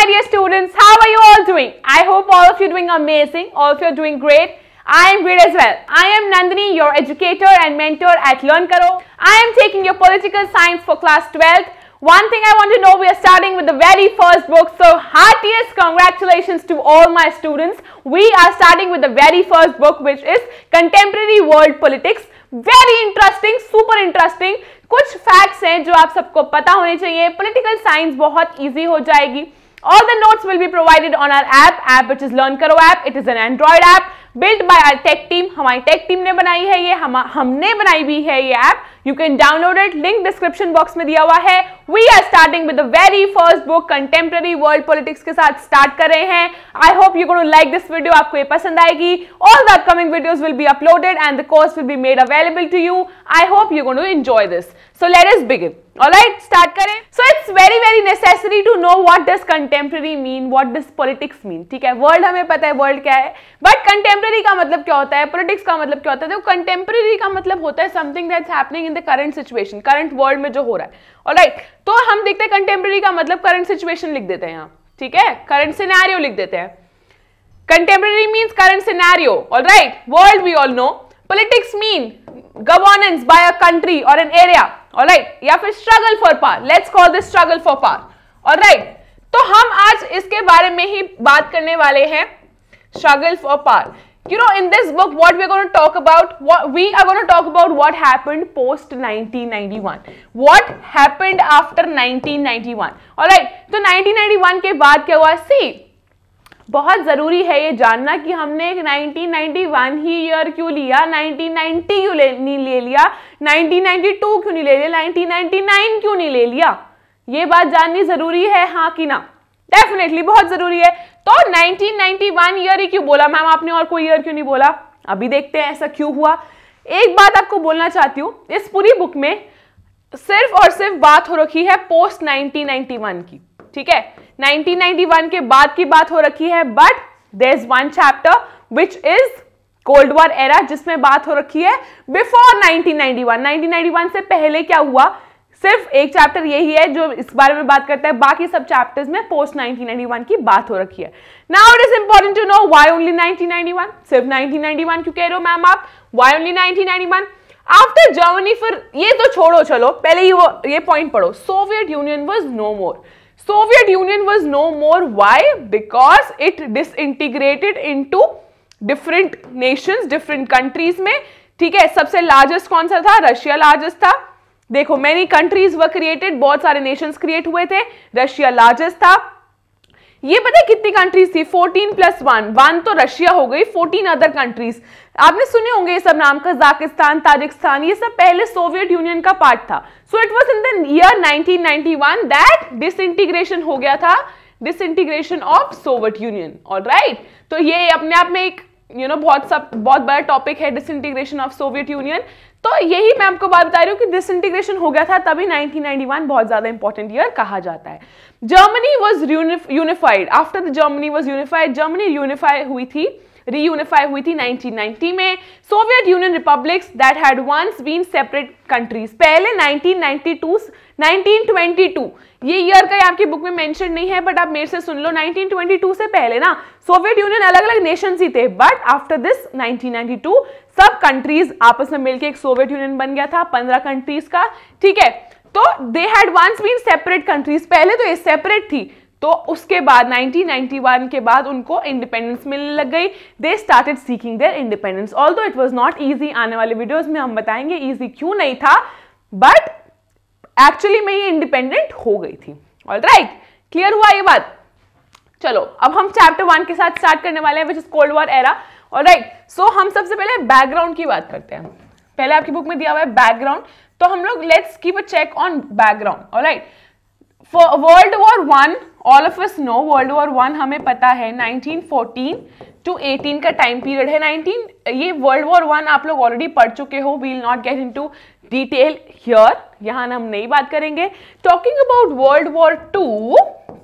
my dear students. How are you all doing? I hope all of you are doing amazing. All of you are doing great. I am great as well. I am Nandini, your educator and mentor at Learn Karo. I am taking your political science for class 12th. One thing I want to know, we are starting with the very first book. So heartiest congratulations to all my students. We are starting with the very first book which is Contemporary World Politics. Very interesting, super interesting. कुछ facts हैं जो आप सबको पता होने चाहिए political science बहुत easy हो जाएगी All the notes will be provided on our app, app which is Learn Karo app. It is an Android app built by our tech team. हमारी tech team ने बनाई है ये हम हमने बनाई भी है ये app. You can download it. Link description box में दिया हुआ है. We are starting with the very first book contemporary world politics के साथ स्टार्ट कर रहे हैं I hope you got like this video आपको ये पसंद आएगी all the upcoming videos will be uploaded and the course will be made available to you I hope you got enjoy this so let's begin alright start करें so it's very very necessary to know what does contemporary mean what does politics mean ठीक है world हमें पता है world क्या है but contemporary का मतलब क्या होता है पॉलिटिक्स का मतलब क्या होता है तो कंटेम्प्रेरी का मतलब होता है something that's happening in the current situation current world में जो हो रहा है और right. तो हम देखते हैं कंटेम्प्रेरी का मतलब करंट सिचुएशन लिख देते हैं यहाँ ठीक है करंट सिनेरियो लिख देते हैं contemporary means current scenario all right world we all know politics mean governance by a country or an area all right या फिर struggle for power let's call this struggle for power all right तो हम आज इसके बारे में ही बात करने वाले हैं struggle for power you know in this book what we are going to talk about what we are going to talk about what happened post 1991 what happened after 1991 all right so 1991 ke baad kya hua see बहुत ज़रूरी है ये जानना कि हमने 1991 ही year क्यों लिया 1990 क्यों नहीं ले लिया 1992 क्यों नहीं ले लिया 1999 क्यों नहीं ले लिया ये बात जाननी ज़रूरी है हाँ कि ना डेफिनेटली बहुत जरूरी है तो 1991 ईयर ही क्यों बोला मैम आपने और कोई ईयर क्यों नहीं बोला अभी देखते हैं ऐसा क्यों हुआ एक बात आपको बोलना चाहती हूँ इस पूरी बुक में सिर्फ और सिर्फ बात हो रखी है पोस्ट 1991 की ठीक है 1991 के बाद की बात हो रखी है but there is one chapter which is cold war era जिसमें बात हो रखी है बिफोर 1991 1991 से पहले क्या हुआ सिर्फ एक चैप्टर यही है जो इस बारे में बात करता है बाकी सब चैप्टर्स में पोस्ट 1991 की बात हो रखी है now it is important to know why only 1991 सिर्फ 1991 क्यों कह रहे हो मैम आप वाई ओनली 1991 आफ्टर जर्मनी फिर ये तो छोड़ो चलो पहले ही वो ये पॉइंट पढ़ो Soviet Union was no more union was no more why because it disintegrated into different nation different countries में ठीक है सबसे लार्जेस्ट कौन सा था रशिया लार्जेस्ट था देखो मेनी कंट्रीज व क्रिएटेड बहुत सारे नेशंस क्रिएट हुए थे रशिया लार्जेस्ट था ये पता कितनी कंट्रीज थी 14 प्लस वन वन तो रशिया हो गई 14 अदर कंट्रीज आपने सुने होंगे ये सब नाम कजाकिस्तान ताजिकिस्तान ये सब पहले सोवियत यूनियन का पार्ट था so it was in the year 1991 that disintegration हो गया था disintegration of Soviet Union all right तो ये अपने आप में एक यू you नो know, बहुत सब बहुत बड़ा टॉपिक है डिसइंटीग्रेशन ऑफ सोवियत यूनियन तो यही मैं आपको बात बता रही हूँ कि डिसइंटीग्रेशन हो गया था तभी 1991 बहुत ज़्यादा इंपॉर्टेंट ईयर कहा जाता है Germany was unified after the Germany was unified Germany unify हुई थी री हुई थी 1990 में Soviet Union republics that had once been separate countries पहले 1992 1922 ये ईयर का आपकी बुक में मेंशन नहीं है बट आप मेरे से सुन लो 1922 से पहले ना सोवियत यूनियन अलग अलग नेशन ही थे बट आफ्टर दिस 1992 सब कंट्रीज आपस में मिलकर एक सोवियत यूनियन बन गया था पंद्रह कंट्रीज का ठीक है तो they had once been separate countries पहले तो ये सेपरेट थी तो उसके बाद 1991 के बाद उनको इंडिपेंडेंस मिलने लग गई they started seeking their independence all it was not easy आने वाले वीडियोज में हम बताएंगे ईजी क्यों नहीं था बट एक्चुअली में ये इंडिपेंडेंट हो गई थी ऑल राइट क्लियर हुआ ये बात चलो अब हम चैप्टर वन के साथ स्टार्ट करने वाले हैं which is cold war era all right so so, हम सबसे पहले बैकग्राउंड की बात करते हैं पहले आपकी बुक में दिया हुआ है बैकग्राउंड तो हम लोग let's keep a check on background all right world war one all of us know world war one हमें पता है 1914 टू 18 का टाइम पीरियड है 19 ये वर्ल्ड वॉर वन आप लोग ऑलरेडी पढ़ चुके हो we'll not get into detail here यहां हम नई बात करेंगे talking about world war two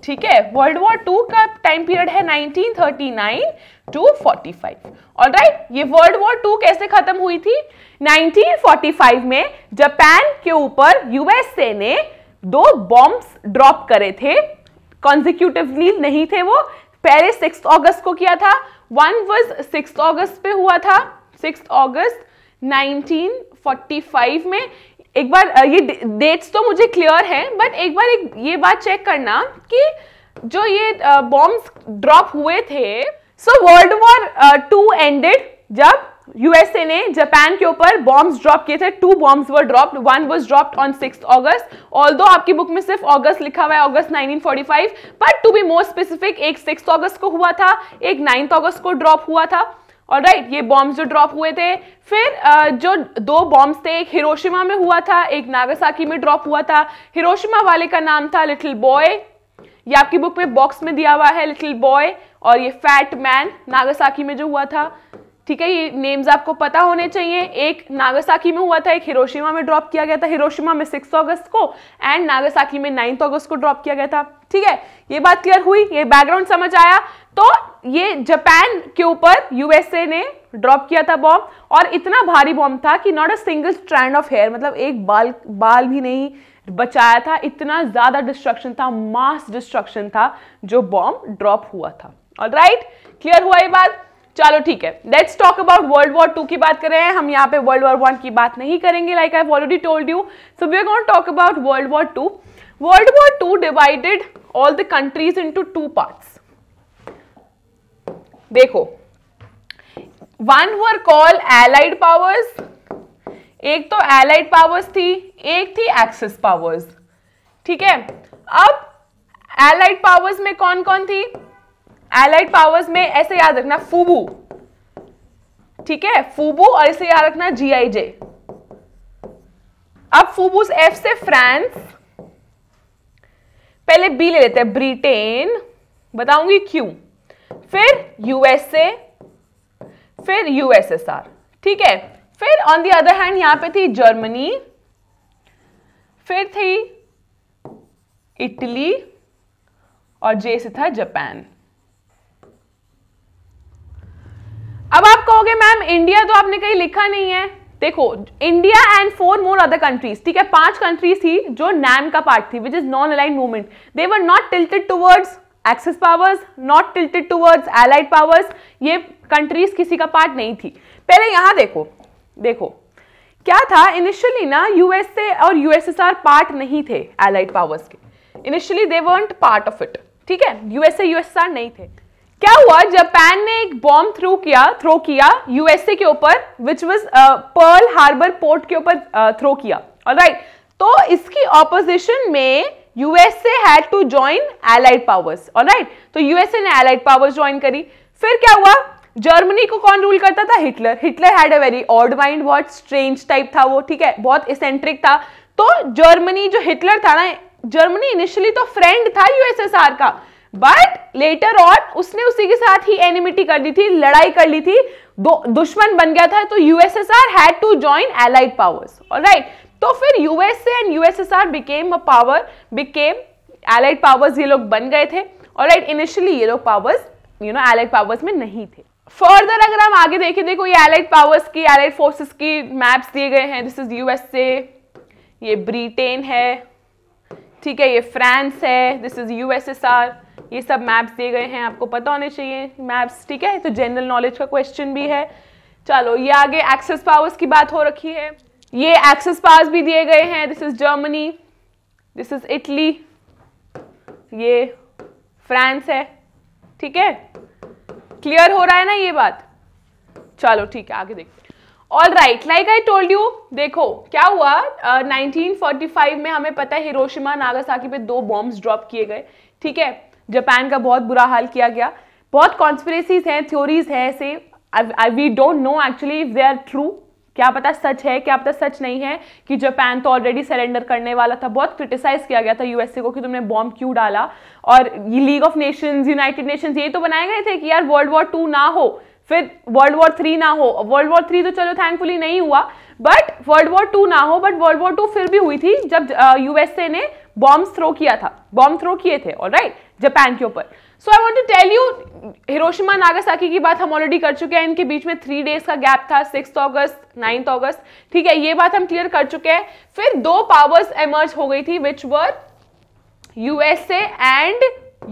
ठीक है वर्ल्ड वॉर टू का टाइम पीरियड है 1939 टू 45 और right? ये वर्ल्ड वॉर टू कैसे खत्म हुई थी 1945 में जापान के ऊपर यूएसए ने दो बॉम्ब्स ड्रॉप करे थे कॉन्जिक्यूटिवली नहीं थे वो पहले सिक्स अगस्त को किया था वन वॉज सिक्स अगस्त पे हुआ था सिक्स अगस्त 1945 में एक बार ये डेट्स तो मुझे क्लियर है बट एक बार एक ये बात चेक करना कि जो ये बॉम्ब्स ड्रॉप हुए थे so world war two ended जब यूएसए ने जापान के ऊपर बॉम्ब्स ड्रॉप किए थे two bombs were dropped one was dropped on six August all आपकी बुक में सिर्फ अगस्त लिखा हुआ है अगस्त 1945 but to be more specific एक सिक्स अगस्त को हुआ था एक नाइन्थ अगस्त को ड्रॉप हुआ था और राइट ये बॉम्ब्स जो ड्रॉप हुए थे फिर uh, जो दो बॉम्ब्स थे एक हिरोशिमा में हुआ था एक नागासाकी में ड्रॉप हुआ था हिरोशिमा वाले का नाम था लिटिल बॉय ये आपकी बुक में बॉक्स में दिया हुआ है लिटिल बॉय और ये फैट मैन नागासाकी में जो हुआ था ठीक है ये नेम्स आपको पता होने चाहिए एक नागासाकी में हुआ था एक हिरोशिमा में ड्रॉप किया गया था हिरोशिमा में सिक्स अगस्त को एंड नागासाकी में नाइन्थ अगस्त को ड्रॉप किया गया था ठीक है ये बात क्लियर हुई ये बैकग्राउंड समझ आया तो ये जापान के ऊपर यूएसए ने ड्रॉप किया था बॉम्ब और इतना भारी बॉम्ब था कि not a single strand of hair मतलब एक बाल बाल भी नहीं बचाया था इतना ज़्यादा डिस्ट्रक्शन था मास डिस्ट्रक्शन था जो बॉम्ब ड्रॉप हुआ था ऑल राइट क्लियर हुआ ये बात चलो ठीक है let's talk about world war two की बात कर रहे हैं हम यहाँ पे वर्ल्ड वॉर वन की बात नहीं करेंगे like I already told you so we are gonna talk about world war two world war two divided all the countries into two part देखो one were called allied powers एक तो allied powers थी एक थी axis powers ठीक है अब allied powers में कौन कौन थी एलाइड पावर्स में ऐसे याद रखना फूबू ठीक है फूबू और इसे याद रखना जीआईजे अब फूबूस एफ से फ्रांस पहले बी ले लेते हैं ब्रिटेन बताऊंगी क्यों फिर यूएसए फिर यूएसएसआर ठीक है फिर ऑन दी अदर हैंड यहां पे थी जर्मनी फिर थी इटली और जे से था जापान अब आप कहोगे मैम इंडिया तो आपने कहीं लिखा नहीं है देखो India and four more other countries ठीक है पांच कंट्रीज थी जो नैम का पार्ट थी which is non align movement they were not tilted towards axis powers not tilted towards allied powers ये कंट्रीज किसी का पार्ट नहीं थी पहले यहां देखो देखो क्या था इनिशियली ना यूएसए और यूएसएसआर पार्ट नहीं थे एलाइड पावर्स के initially they were part of it ठीक है यूएसए यूएसआर नहीं थे क्या हुआ जापान ने एक बॉम्ब थ्रू किया थ्रो किया यूएसए के ऊपर which was Pearl Harbor port के ऊपर थ्रो uh, किया राइट right. तो इसकी ऑपोजिशन में USA had to join allied powers right तो यूएसए ने एलाइड पावर्स ज्वाइन करी फिर क्या हुआ जर्मनी को कौन रूल करता था Hitler Hitler had a very odd mind बहुत स्ट्रेंज टाइप था वो ठीक है बहुत इसेंट्रिक था तो जर्मनी जो हिटलर था ना जर्मनी इनिशियली तो फ्रेंड था यूएसएसआर का बट लेटर ऑन उसने उसी के साथ ही एनिमिटी कर दी थी लड़ाई कर ली थी दुश्मन बन गया था तो USSR had to join allied powers alright तो फिर USA and USSR became a power became allied powers ये लोग बन गए थे और राइट इनिशियली ये लोग powers you know allied powers में नहीं थे फर्दर अगर हम आगे देखें देखो ये एलाइड पावर्स की एलाइड फोर्सेस की मैप्स दिए गए हैं दिस इज यूएसए ये ब्रिटेन है ठीक है ये फ्रांस है दिस इज यूएसएसआर ये सब मैप्स दिए गए हैं आपको पता होने चाहिए मैप्स ठीक है तो जनरल नॉलेज का क्वेश्चन भी है चलो ये आगे एक्सेस पावर्स की बात हो रखी है ये एक्सेस पावर्स भी दिए गए हैं this is Germany this is Italy ये फ्रांस है ठीक है क्लियर हो रहा है ना ये बात चलो ठीक है आगे देखते all right like I told you देखो क्या हुआ uh, 1945 में हमें पता है हिरोशिमा नागासाकी पे दो बॉम्ब्स ड्रॉप किए गए ठीक है जापान का बहुत बुरा हाल किया गया बहुत कॉन्स्परेसीज हैं थ्योरीज हैं ऐसे we don't know actually if they are true क्या पता सच है क्या पता सच नहीं है कि जापान तो ऑलरेडी सरेंडर करने वाला था बहुत क्रिटिसाइज किया गया था यूएसए को कि तुमने बॉम्ब क्यों डाला और ये League of Nations United Nations ये तो बनाए गए थे कि यार वर्ल्ड वॉर टू ना हो फिर वर्ल्ड वॉर थ्री ना हो वर्ल्ड वॉर थ्री तो चलो थैंकफुली नहीं हुआ बट वर्ल्ड वॉर टू ना हो बट वर्ल्ड वॉर टू फिर भी हुई थी जब यूएसए uh, ने बॉम्ब थ्रो किया था बॉम्ब थ्रो किए थे और राइट जापान के ऊपर so I want to tell you Hiroshima Nagasaki की बात हम ऑलरेडी कर चुके हैं इनके बीच में थ्री डेज का गैप था सिक्स अगस्त नाइन्थ अगस्त ठीक है ये बात हम क्लियर कर चुके हैं फिर दो पावर्स एमर्ज हो गई थी which were USA and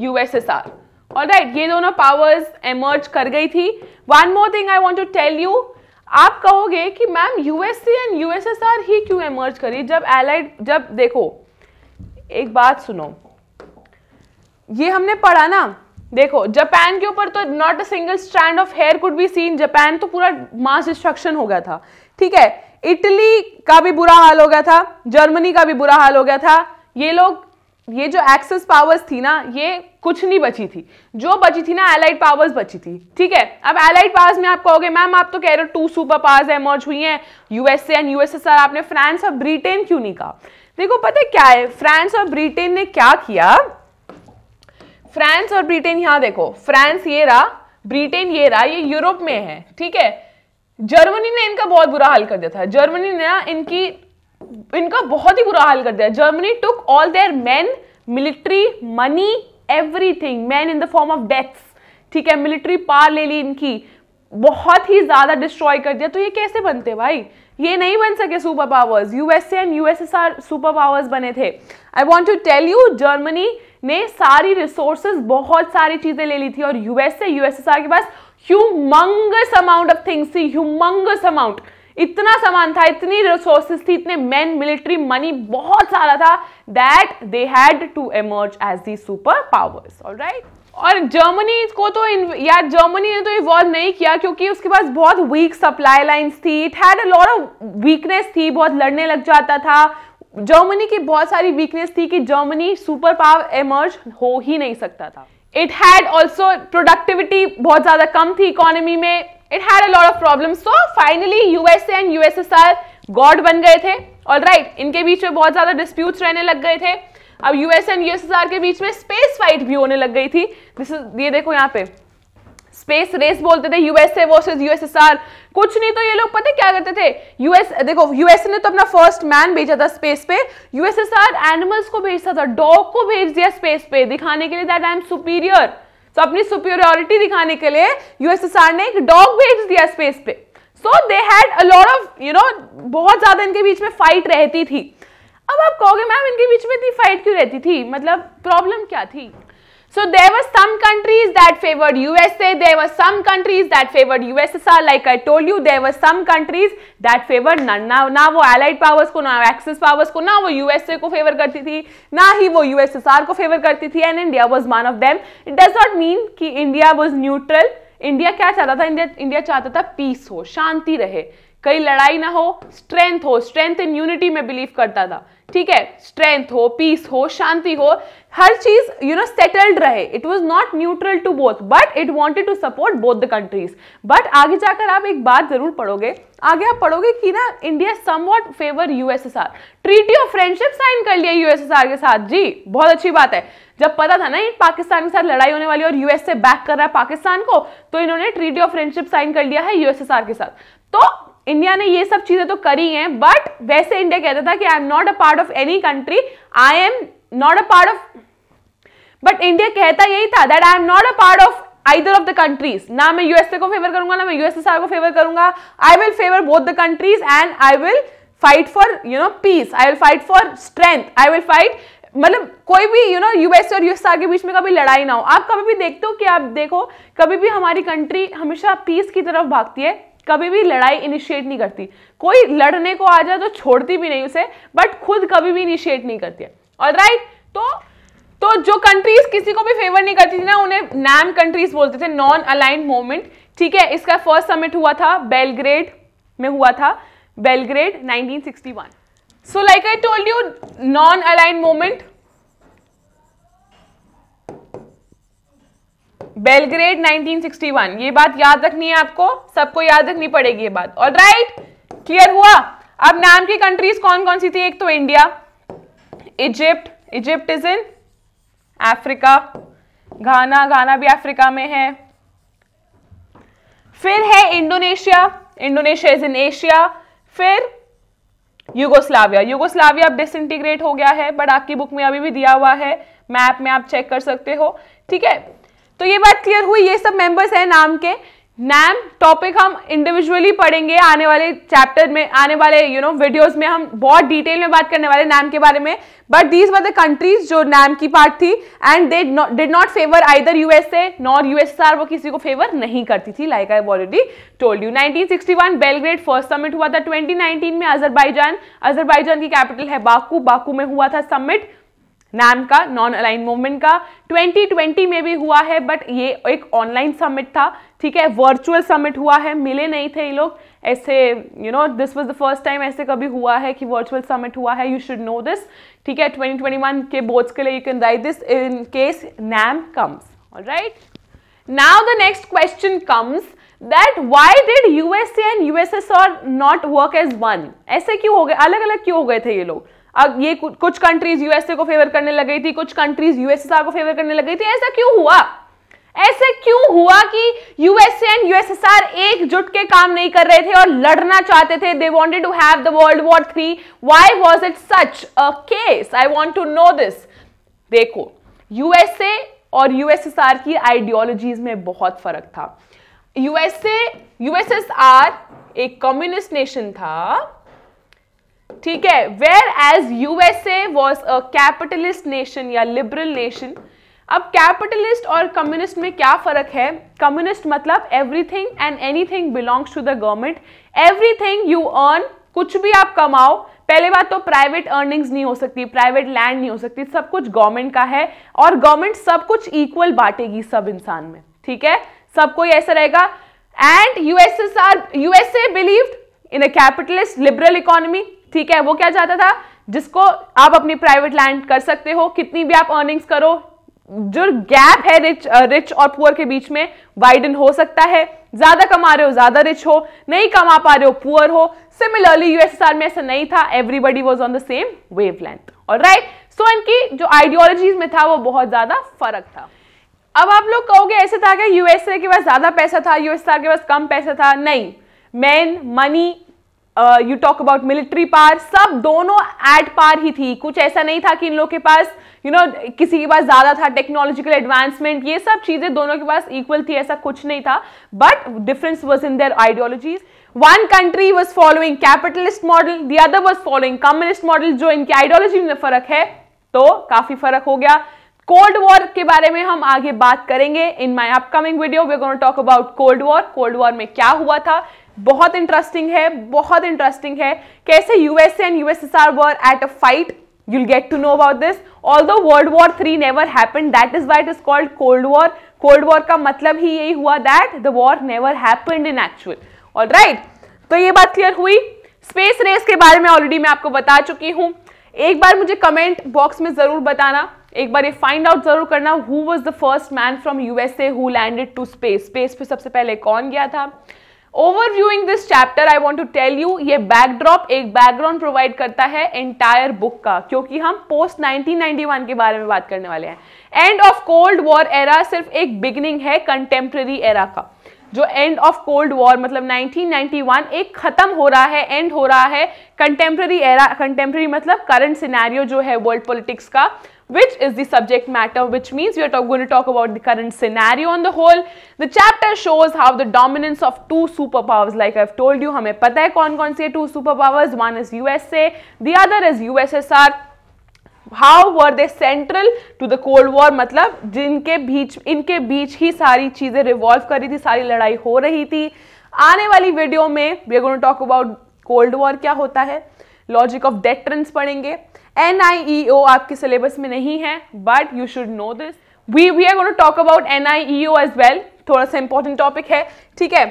USSR all right ये दोनों पावर्स एमर्ज कर गई थी one more thing I want to tell you आप कहोगे कि मैम यूएसए एंड यूएसएसआर ही क्यों एमर्ज करी जब एलाइड जब देखो एक बात सुनो ये हमने पढ़ा ना देखो जापान के ऊपर तो not a single strand of hair could be seen Japan तो पूरा मास डिस्ट्रक्शन हो गया था ठीक है इटली का भी बुरा हाल हो गया था जर्मनी का भी बुरा हाल हो गया था ये लोग ये जो एक्सेस पावर्स थी ना ये कुछ नहीं बची थी जो बची थी ना एलाइड पावर्स बची थी ठीक है अब एलाइड पावर्स में आप कहोगे मैम आप तो कह रहे हो टू सुपर पावर्स एमर्ज हुई हैं यूएसए एंड यूएसएसआर आपने फ्रांस और ब्रिटेन क्यों नहीं कहा देखो पता है क्या है फ्रांस और ब्रिटेन ने क्या किया फ्रांस और ब्रिटेन यहां देखो फ्रांस ये रहा ब्रिटेन ये रहा ये यूरोप में है ठीक है जर्मनी ने इनका बहुत बुरा हाल कर दिया था जर्मनी ने ना इनकी इनका बहुत ही बुरा हाल कर दिया Germany took all their man military money everything man in the form of deaths ठीक है मिलिट्री पार ले ली इनकी बहुत ही ज्यादा डिस्ट्रॉय कर दिया तो ये कैसे बनते भाई ये नहीं बन सके super powers USA and USSR super powers बने थे I want to tell you Germany ने सारी रिसोर्सेज बहुत सारी चीजें ले ली थी और यूएस से यूएसएसआर के पास ह्यूमंगस अमाउंट ऑफ थिंग्स थी ह्यूमंगस अमाउंट इतना सामान था इतनी रिसोर्सेज थी इतने मैन मिलिट्री मनी बहुत सारा था that they had to emerge as the super powers alright और जर्मनी को तो या जर्मनी ने तो इवॉल्व नहीं किया क्योंकि उसके पास बहुत वीक सप्लाई लाइंस थी it had a lot of weakness थी बहुत लड़ने लग जाता था जर्मनी की बहुत सारी वीकनेस थी कि जर्मनी सुपर पावर एमर्ज हो ही नहीं सकता था इट हैड ऑल्सो प्रोडक्टिविटी बहुत ज़्यादा कम थी इकोनॉमी में it had a lot of problem so finally USA and USSR गॉड बन गए थे और राइट right, इनके बीच में बहुत ज़्यादा डिस्प्यूट्स रहने लग गए थे अब यूएस एंड यूएसएसआर के बीच में स्पेस फाइट भी होने लग गई थी दिस ये देखो यहाँ पे स्पेस रेस बोलते थे यूएसए वर्सेस यूएसएसआर कुछ नहीं तो ये लोग पता क्या करते थे यूएस देखो यूएसए ने तो अपना फर्स्ट मैन भेजा था स्पेस पे यूएसएसआर एनिमल्स को भेजता था डॉग को भेज दिया स्पेस पे दिखाने के लिए दैट आई एम सुपीरियर तो अपनी सुपीरियोरिटी दिखाने के लिए यूएसएसआर ने एक डॉग भेज दिया स्पेस पे so they had a lot of you know बहुत ज्यादा इनके बीच में फाइट रहती थी अब आप कहोगे मैम इनके बीच में इतनी फाइट क्यों रहती थी मतलब प्रॉब्लम क्या थी So there were some countries that favored USA, there were some countries that favored USSR, like I told you, there were some countries that favored none. Now, ना वो allied powers को ना axis powers को ना वो USA को favor करती थी ना ही वो USSR को favor करती थी and India was one of them. It does not mean कि India was neutral. india क्या चाहता था india india चाहता था peace हो शांति रहे कहीं लड़ाई ना हो स्ट्रेंथ हो स्ट्रेंथ इन यूनिटी में बिलीव करता था ठीक है स्ट्रेंथ हो पीस हो शांति हो हर चीज यू नो सेटल्ड रहे it was not neutral to both but it wanted to support both the countries but आगे जाकर आप एक बात जरूर पढ़ोगे आगे आप पढ़ोगे कि ना India what favour USSR treaty of friendship sign कर लिया यूएसएसआर के साथ जी बहुत अच्छी बात है जब पता था ना ये पाकिस्तान के साथ लड़ाई होने वाली और यूएस से बैक कर रहा है पाकिस्तान को तो इन्होंने ट्रीटी ऑफ फ्रेंडशिप साइन कर लिया है यूएसएसआर के साथ तो इंडिया ने ये सब चीजें तो करी हैं बट वैसे इंडिया कहता था कि I am not a part of any country I am not a part of but India कहता यही था that I am not a part of either of the countries ना मैं यूएसए को फेवर करूंगा ना मैं यूएसएसआर को फेवर करूंगा I will favour both the countries and I will fight for you know peace I will fight for strength I will fight मतलब कोई भी यू नो यूएस और यूएसआर के बीच में कभी लड़ाई ना हो आप कभी भी देखते हो कि आप देखो कभी भी हमारी कंट्री हमेशा पीस की तरफ भागती है कभी भी लड़ाई इनिशिएट नहीं करती कोई लड़ने को आ जाए तो छोड़ती भी नहीं उसे बट खुद कभी भी इनिशिएट नहीं करती है और राइट right, तो तो जो कंट्रीज किसी को भी फेवर नहीं करती थी ना उन्हें नैम कंट्रीज बोलते थे नॉन अलाइंड मूवमेंट ठीक है इसका फर्स्ट समिट हुआ था बेलग्रेड में हुआ था Belgrade 1961 so like I told you non aligned movement Belgrade 1961 ये बात याद रखनी है आपको सबको याद रखनी पड़ेगी ये बात और राइट क्लियर हुआ अब नाम की कंट्रीज कौन कौन सी थी एक तो India Egypt Egypt is in Africa Ghana Ghana भी अफ्रीका में है फिर है Indonesia Indonesia is in Asia फिर यूगोस्लाविया यूगोस्लाविया अब डिसइंटीग्रेट हो गया है बट आपकी बुक में अभी भी दिया हुआ है मैप में आप चेक कर सकते हो ठीक है तो ये बात क्लियर हुई ये सब मेंबर्स हैं नाम के नैम टॉपिक हम इंडिविजुअली पढ़ेंगे आने वाले चैप्टर में आने वाले यू नो वीडियोस में हम बहुत डिटेल में बात करने वाले नैम के बारे में but these were the countries जो नैम की पार्ट थी and they did not favour either USA nor USSR वो किसी को फेवर नहीं करती थी like I already told you 1961 Belgrade first summit हुआ था 2019 में अजरबाईजान अजरबाईजान की कैपिटल है बाकू बाकू में हुआ था समिट नैम का नॉन अलाइन मूवमेंट का 2020 में भी हुआ है बट ये एक ऑनलाइन समिट था ठीक है वर्चुअल समिट हुआ है मिले नहीं थे ये लोग ऐसे you know this was the first time ऐसे कभी हुआ है कि वर्चुअल समिट हुआ है यू शुड नो दिस ठीक है 2021 के बोर्ड्स के लिए you can write this in case NAM comes right now the next question comes that why did USA and USSR not work as one ऐसे क्यों हो गए अलग अलग क्यों हो गए थे ये लोग अब ये कुछ कंट्रीज यूएसए को फेवर करने लगी थी कुछ कंट्रीज यूएसएसआर को फेवर करने लगी थी ऐसा क्यों हुआ ऐसे क्यों हुआ कि यूएसए एंड यूएसएसआर एकजुट के काम नहीं कर रहे थे और लड़ना चाहते थे they wanted to have the world war three why was it such a case I want to know this देखो यूएसए और यूएसएसआर की आइडियोलॉजीज में बहुत फर्क था यूएसए यूएसएसआर एक कम्युनिस्ट नेशन था ठीक है whereas USA was a capitalist nation या लिबरल नेशन अब कैपिटलिस्ट और कम्युनिस्ट में क्या फर्क है कम्युनिस्ट मतलब everything and anything belongs to the government everything you earn कुछ भी आप कमाओ पहले बात तो प्राइवेट अर्निंग्स नहीं हो सकती प्राइवेट लैंड नहीं हो सकती सब कुछ गवर्नमेंट का है और गवर्नमेंट सब कुछ इक्वल बांटेगी सब इंसान में ठीक है सब कोई ऐसा रहेगा and USSR USA believed in a capitalist liberal economy ठीक है वो क्या चाहता था जिसको आप अपनी प्राइवेट लैंड कर सकते हो कितनी भी आप अर्निंग्स करो जो गैप है रिच रिच uh, और पुअर के बीच में वाइडन हो सकता है ज्यादा कमा रहे हो ज्यादा रिच हो नहीं कमा पा रहे हो पुअर हो सिमिलरली यूएसएसआर में ऐसा नहीं था everybody was on the same wavelength और राइट सो इनकी जो आइडियोलॉजीज में था वो बहुत ज्यादा फर्क था अब आप लोग कहोगे ऐसे था कि यूएसए के पास ज्यादा पैसा था यूएसआर के पास कम पैसा था नहीं man money you talk about military पार सब दोनों एट पार ही थी कुछ ऐसा नहीं था कि इन लोगों के पास यू you नो know, किसी के पास ज़्यादा था टेक्नोलॉजिकल एडवांसमेंट ये सब चीज़ें दोनों के पास इक्वल थी ऐसा कुछ नहीं था but difference was in their ideologies one country was following capitalist model the other was following communist model जो इनकी आइडियोलॉजी में फर्क है तो काफ़ी फर्क हो गया कोल्ड वॉर के बारे में हम आगे बात करेंगे in my upcoming video we gonna talk about cold war cold war में क्या हुआ था बहुत इंटरेस्टिंग है बहुत इंटरेस्टिंग है कैसे USA and USSR were at a fight you'll get to know about this all the world war three never happen that is why is called cold war cold war का मतलब ही यही हुआ that the war never happened in actual all right तो ये बात clear हुई space race के बारे में ऑलरेडी मैं आपको बता चुकी हूं एक बार मुझे कमेंट बॉक्स में जरूर बताना एक बार ये फाइंड आउट जरूर करना who was the first man from USA who landed to space space पे सबसे पहले कौन गया था overviewing this chapter I want to tell you ये बैकड्रॉप एक बैकग्राउंड प्रोवाइड करता है एंटायर बुक का क्योंकि हम पोस्ट 1991 के बारे में बात करने वाले हैं end of cold war era सिर्फ एक बिगनिंग है कंटेम्प्रेरी एरा का जो एंड ऑफ कोल्ड वॉर मतलब 1991 एक खत्म हो रहा है एंड हो रहा है कंटेम्प्रेरी एरा कंटेम्प्रेरी मतलब करंट सिनेरियो जो है वर्ल्ड पॉलिटिक्स का which is the subject matter, which means we are talk, going to talk about the current scenario on the whole. The chapter shows how the dominance of two superpowers, like I've told you, हमें पता है कौन कौन से two superpowers, one is USA, the other is USSR. How were they central to the cold war मतलब जिनके बीच इनके बीच ही सारी चीज़ें रिवॉल्व करी थी सारी लड़ाई हो रही थी आने वाली वीडियो में we are going to talk about cold war क्या होता है लॉजिक ऑफ डेटरेंस पढ़ेंगे एन आई ई ओ आपके सिलेबस में नहीं है but you should know this we we are gonna talk about N I E O as well थोड़ा सा इंपॉर्टेंट टॉपिक है ठीक है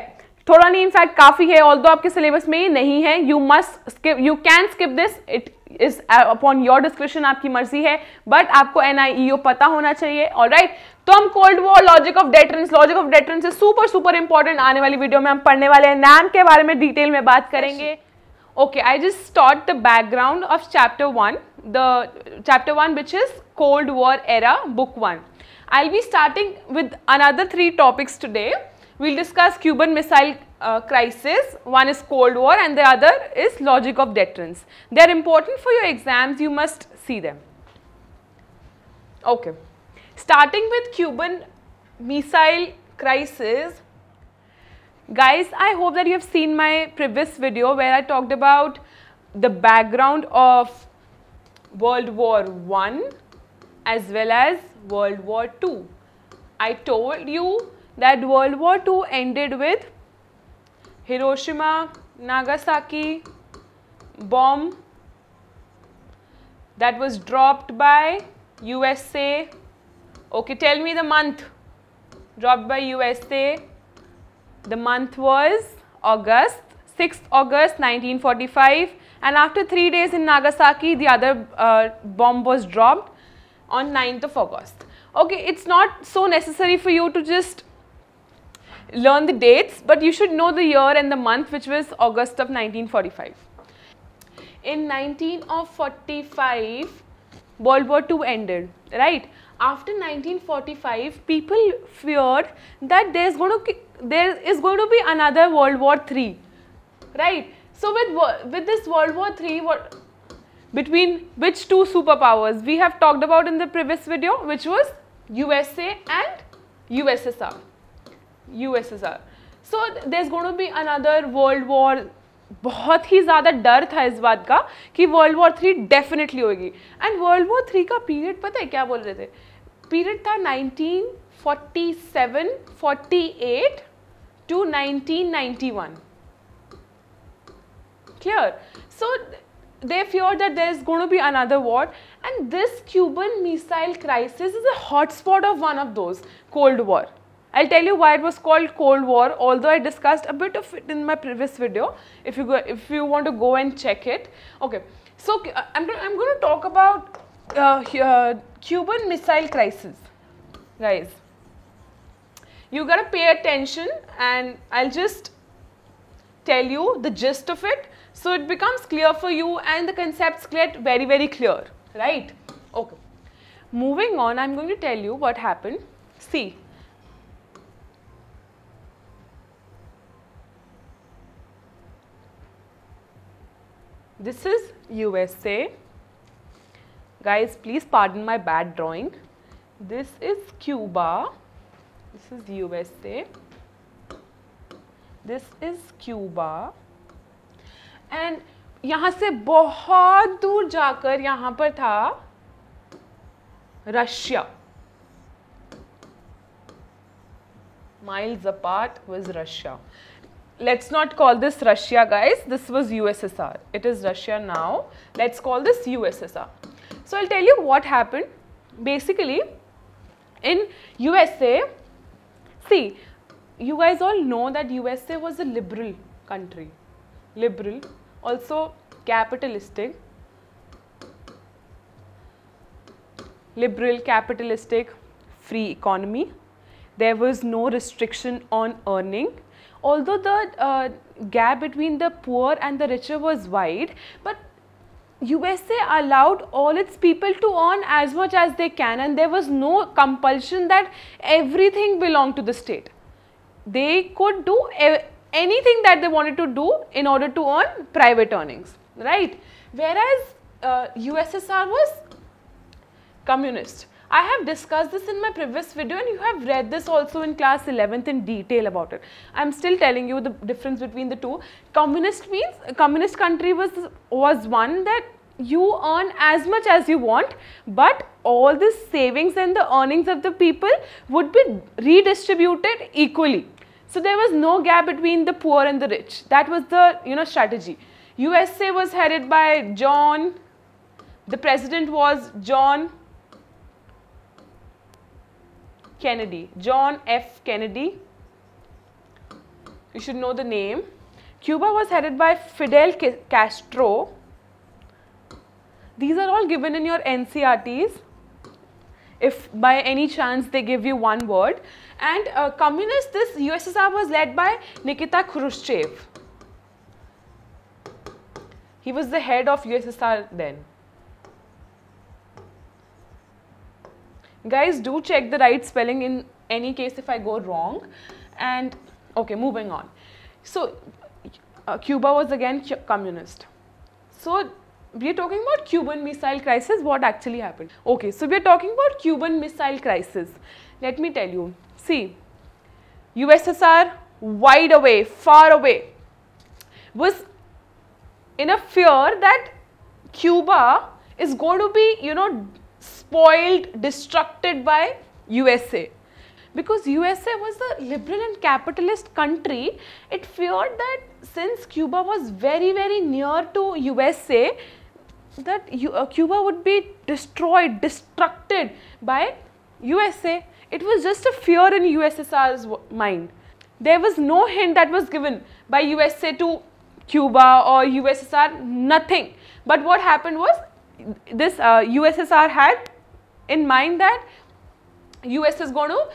थोड़ा नहीं इनफैक्ट काफ़ी है ऑल दो आपके सिलेबस में ये नहीं है you must skip you can skip this it is upon your description आपकी मर्जी है बट आपको ओ e पता होना चाहिए और राइट तो हम cold war logic of deterrence logic of deterrence is super super important आने वाली वीडियो में हम पढ़ने वाले हैं नाम के बारे में डिटेल में बात करेंगे okay I just start the background of chapter one the chapter 1 which is Cold War era book 1. I will be starting with another three topics today. We will discuss Cuban Missile uh, crisis, one is Cold War and the other is logic of deterrence. They are important for your exams, you must see them. Okay. Starting with Cuban Missile crisis, guys I hope that you have seen my previous video where I talked about the background of World War One as well as World War Two. I told you that World War Two ended with Hiroshima, Nagasaki bomb that was dropped by USA. Okay, tell me the month dropped by USA. The month was August, 6th August 1945 and after three days in Nagasaki, the other uh, bomb was dropped on 9th of August. Okay, it's not so necessary for you to just learn the dates, but you should know the year and the month, which was August of 1945. In 1945, World War II ended, right? After 1945, people feared that there's going to there is going to be another World War III, right? So with, with this World War 3 what, between which two superpowers we have talked about in the previous video, which was USA and USSR. USSR. So there's going to be another World War बहुत ही ज़्यादा डर था इस बात का कि world war three definitely होगी and world war three का पीरियड पता है क्या बोल रहे थे पीरियड था 1947, 48 to 1991 clear. So they fear that there is going to be another war and this Cuban Missile Crisis is a hotspot of one of those, Cold War. I'll tell you why it was called Cold War although I discussed a bit of it in my previous video if you go, if you want to go and check it. Okay. So uh, I'm, I'm going to talk about uh, uh, Cuban Missile Crisis. Guys, you got to pay attention and I'll just tell you the gist of it so it becomes clear for you and the concepts get very, very clear, right? Okay. Moving on, I'm going to tell you what happened. See, this is USA. Guys, please pardon my bad drawing. This is Cuba. This is USA. This is Cuba. And यहां से बहुत दूर जाकर यहाँ पर था Russia miles apart was Russia let's not call this Russia guys this was U S S R it is Russia now let's call this U S S R so I tell you what happen basically in U S A see you guys all know that U S A was a liberal country liberal also capitalistic, liberal capitalistic free economy. There was no restriction on earning. Although the uh, gap between the poor and the richer was wide, but USA allowed all its people to earn as much as they can and there was no compulsion that everything belonged to the state. They could do anything that they wanted to do in order to earn private earnings, right? Whereas uh, USSR was communist. I have discussed this in my previous video and you have read this also in class 11th in detail about it. I am still telling you the difference between the two. Communist means, communist country was, was one that you earn as much as you want but all the savings and the earnings of the people would be redistributed equally so there was no gap between the poor and the rich. That was the you know strategy. USA was headed by John. The president was John Kennedy. John F. Kennedy. You should know the name. Cuba was headed by Fidel Castro. These are all given in your NCRTs if by any chance they give you one word. And uh, communist, this USSR was led by Nikita Khrushchev. He was the head of USSR then. Guys, do check the right spelling in any case if I go wrong. And okay, moving on. So, uh, Cuba was again communist. So, we are talking about Cuban Missile Crisis, what actually happened. Okay, so we are talking about Cuban Missile Crisis. Let me tell you, see, USSR wide away, far away, was in a fear that Cuba is going to be, you know, spoiled, destructed by USA. Because USA was a liberal and capitalist country, it feared that since Cuba was very, very near to USA, that uh, Cuba would be destroyed, destructed by USA. It was just a fear in USSR's mind. There was no hint that was given by USA to Cuba or USSR, nothing. But what happened was this uh, USSR had in mind that US is going to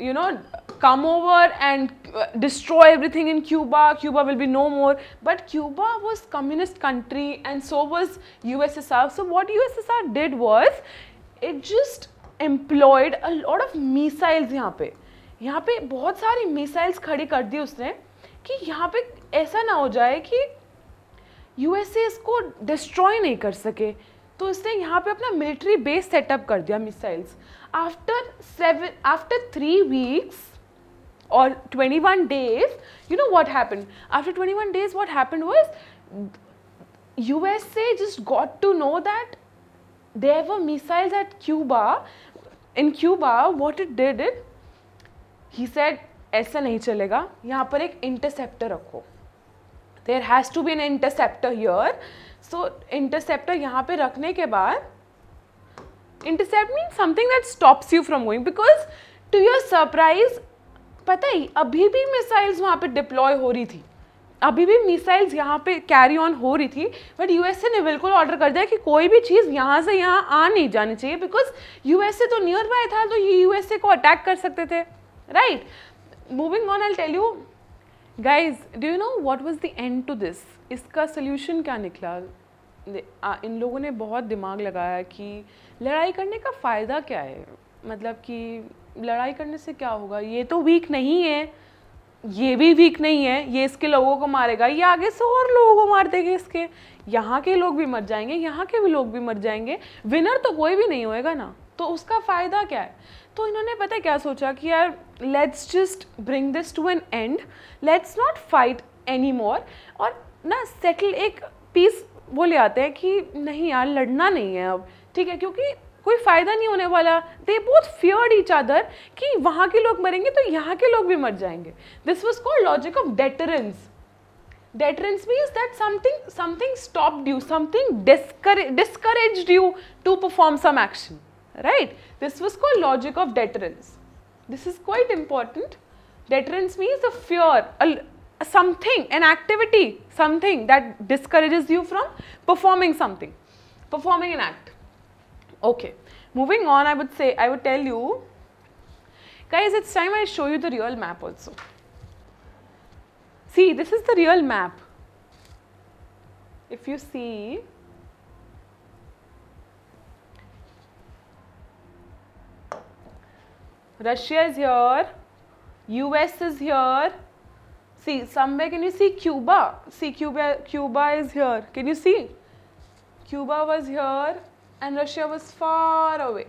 you know come over and destroy everything in cuba cuba will be no more but cuba was communist country and so was ussr so what ussr did was it just employed a lot of missiles यहाँ पे यहाँ पे बहुत सारी missiles खड़ी कर दी उसने कि यहाँ पे ऐसा ना हो जाए कि यूएसए इसको डिस्ट्रॉय नहीं कर सके तो इसने यहाँ पे अपना मिलिट्री बेस सेटअप कर दिया missiles after seven after 3 weeks or 21 days you know what happened after 21 days what happened was usa just got to know that there were missiles at cuba in cuba what it did it he said ऐसा नहीं चलेगा यहाँ पर एक interceptor रखो there has to be an interceptor here so interceptor यहाँ पे रखने के बाद intercept mean something that stops you from going because to your surprise पता ही अभी भी मिसाइल्स वहाँ पे डिप्लॉय हो रही थी अभी भी मिसाइल्स यहाँ पे कैरी ऑन हो रही थी बट यूएसए ने बिल्कुल ऑर्डर कर दिया कि कोई भी चीज़ यहाँ से यहाँ आ नहीं जानी चाहिए बिकॉज यूएसए तो नियर बाय था तो ये यूएसए को अटैक कर सकते थे right moving on I tell you guys do you know what was the end to this इसका सोल्यूशन क्या निकला इन लोगों ने बहुत दिमाग लगाया कि लड़ाई करने का फ़ायदा क्या है मतलब कि लड़ाई करने से क्या होगा ये तो वीक नहीं है ये भी वीक नहीं है ये इसके लोगों को मारेगा ये आगे से और लोगों को मार देगा इसके यहाँ के लोग भी मर जाएंगे यहाँ के भी लोग भी मर जाएंगे विनर तो कोई भी नहीं होएगा ना तो उसका फ़ायदा क्या है तो इन्होंने पता क्या सोचा कि यार let's just bring this to an end let's not fight any more और ना सेटल एक पीस वो ले आते हैं कि नहीं यार लड़ना नहीं है अब ठीक है क्योंकि कोई फ़ायदा नहीं होने वाला they both feared each other कि वहाँ के लोग मरेंगे तो यहाँ के लोग भी मर जाएंगे this was called logic of deterrence deterrence means that something something stop due something discourage due to perform some action right this was called logic of deterrence this is quite important deterrence means a fear something, an activity, something that discourages you from performing something, performing an act. Okay, moving on, I would say, I would tell you, guys, it's time I show you the real map also. See, this is the real map. If you see, Russia is here, US is here, See, somewhere can you see Cuba? See, Cuba, Cuba is here. Can you see? Cuba was here and Russia was far away.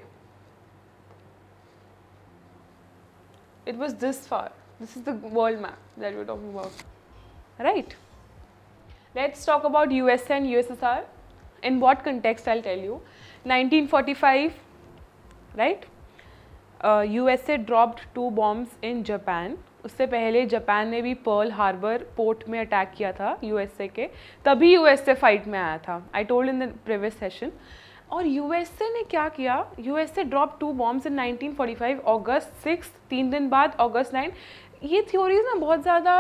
It was this far. This is the world map that we're talking about. Right? Let's talk about US and USSR. In what context, I'll tell you. 1945, right? Uh, USA dropped two bombs in Japan उससे पहले Japan ने भी Pearl Harbor port में attack किया था USA के तभी USA fight में आया था I told in the previous session और यूएसए ने क्या किया USA drop two bombs in 1945 अगस्त सिक्स तीन दिन बाद अगस्त नाइन ये थ्योरीज ना बहुत ज़्यादा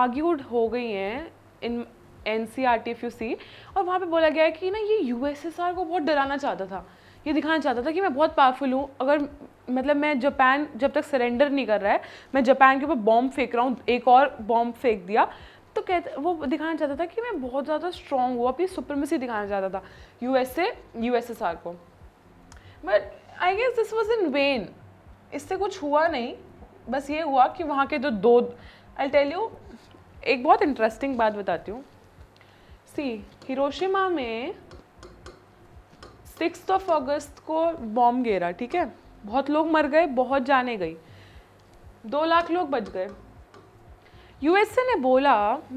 आर्ग्यूड हो गई हैं in N C R T F U C और वहाँ पे बोला गया है कि ना ये यू एस एस आर को बहुत डराना चाहता था ये दिखाना चाहता था कि मैं बहुत पावरफुल हूँ अगर मतलब मैं जापान जब तक सरेंडर नहीं कर रहा है मैं जापान के ऊपर बॉम्ब फेंक रहा हूँ एक और बॉम्ब फेंक दिया तो कहते वो दिखाना चाहता था कि मैं बहुत ज़्यादा स्ट्रॉन्ग हूँ अपनी सुपरमेसी दिखाना चाहता था U S A U S S R को but I guess this was in vain इससे कुछ हुआ नहीं बस ये हुआ कि वहाँ के जो दो आई टेल यू एक बहुत इंटरेस्टिंग बात बताती हूँ सी हिरोशिमा में सिक्स ऑफ अगस्त को बॉम्ब गिरा ठीक है बहुत लोग मर गए बहुत जाने गई दो लाख लोग बच गए यूएसए ने बोला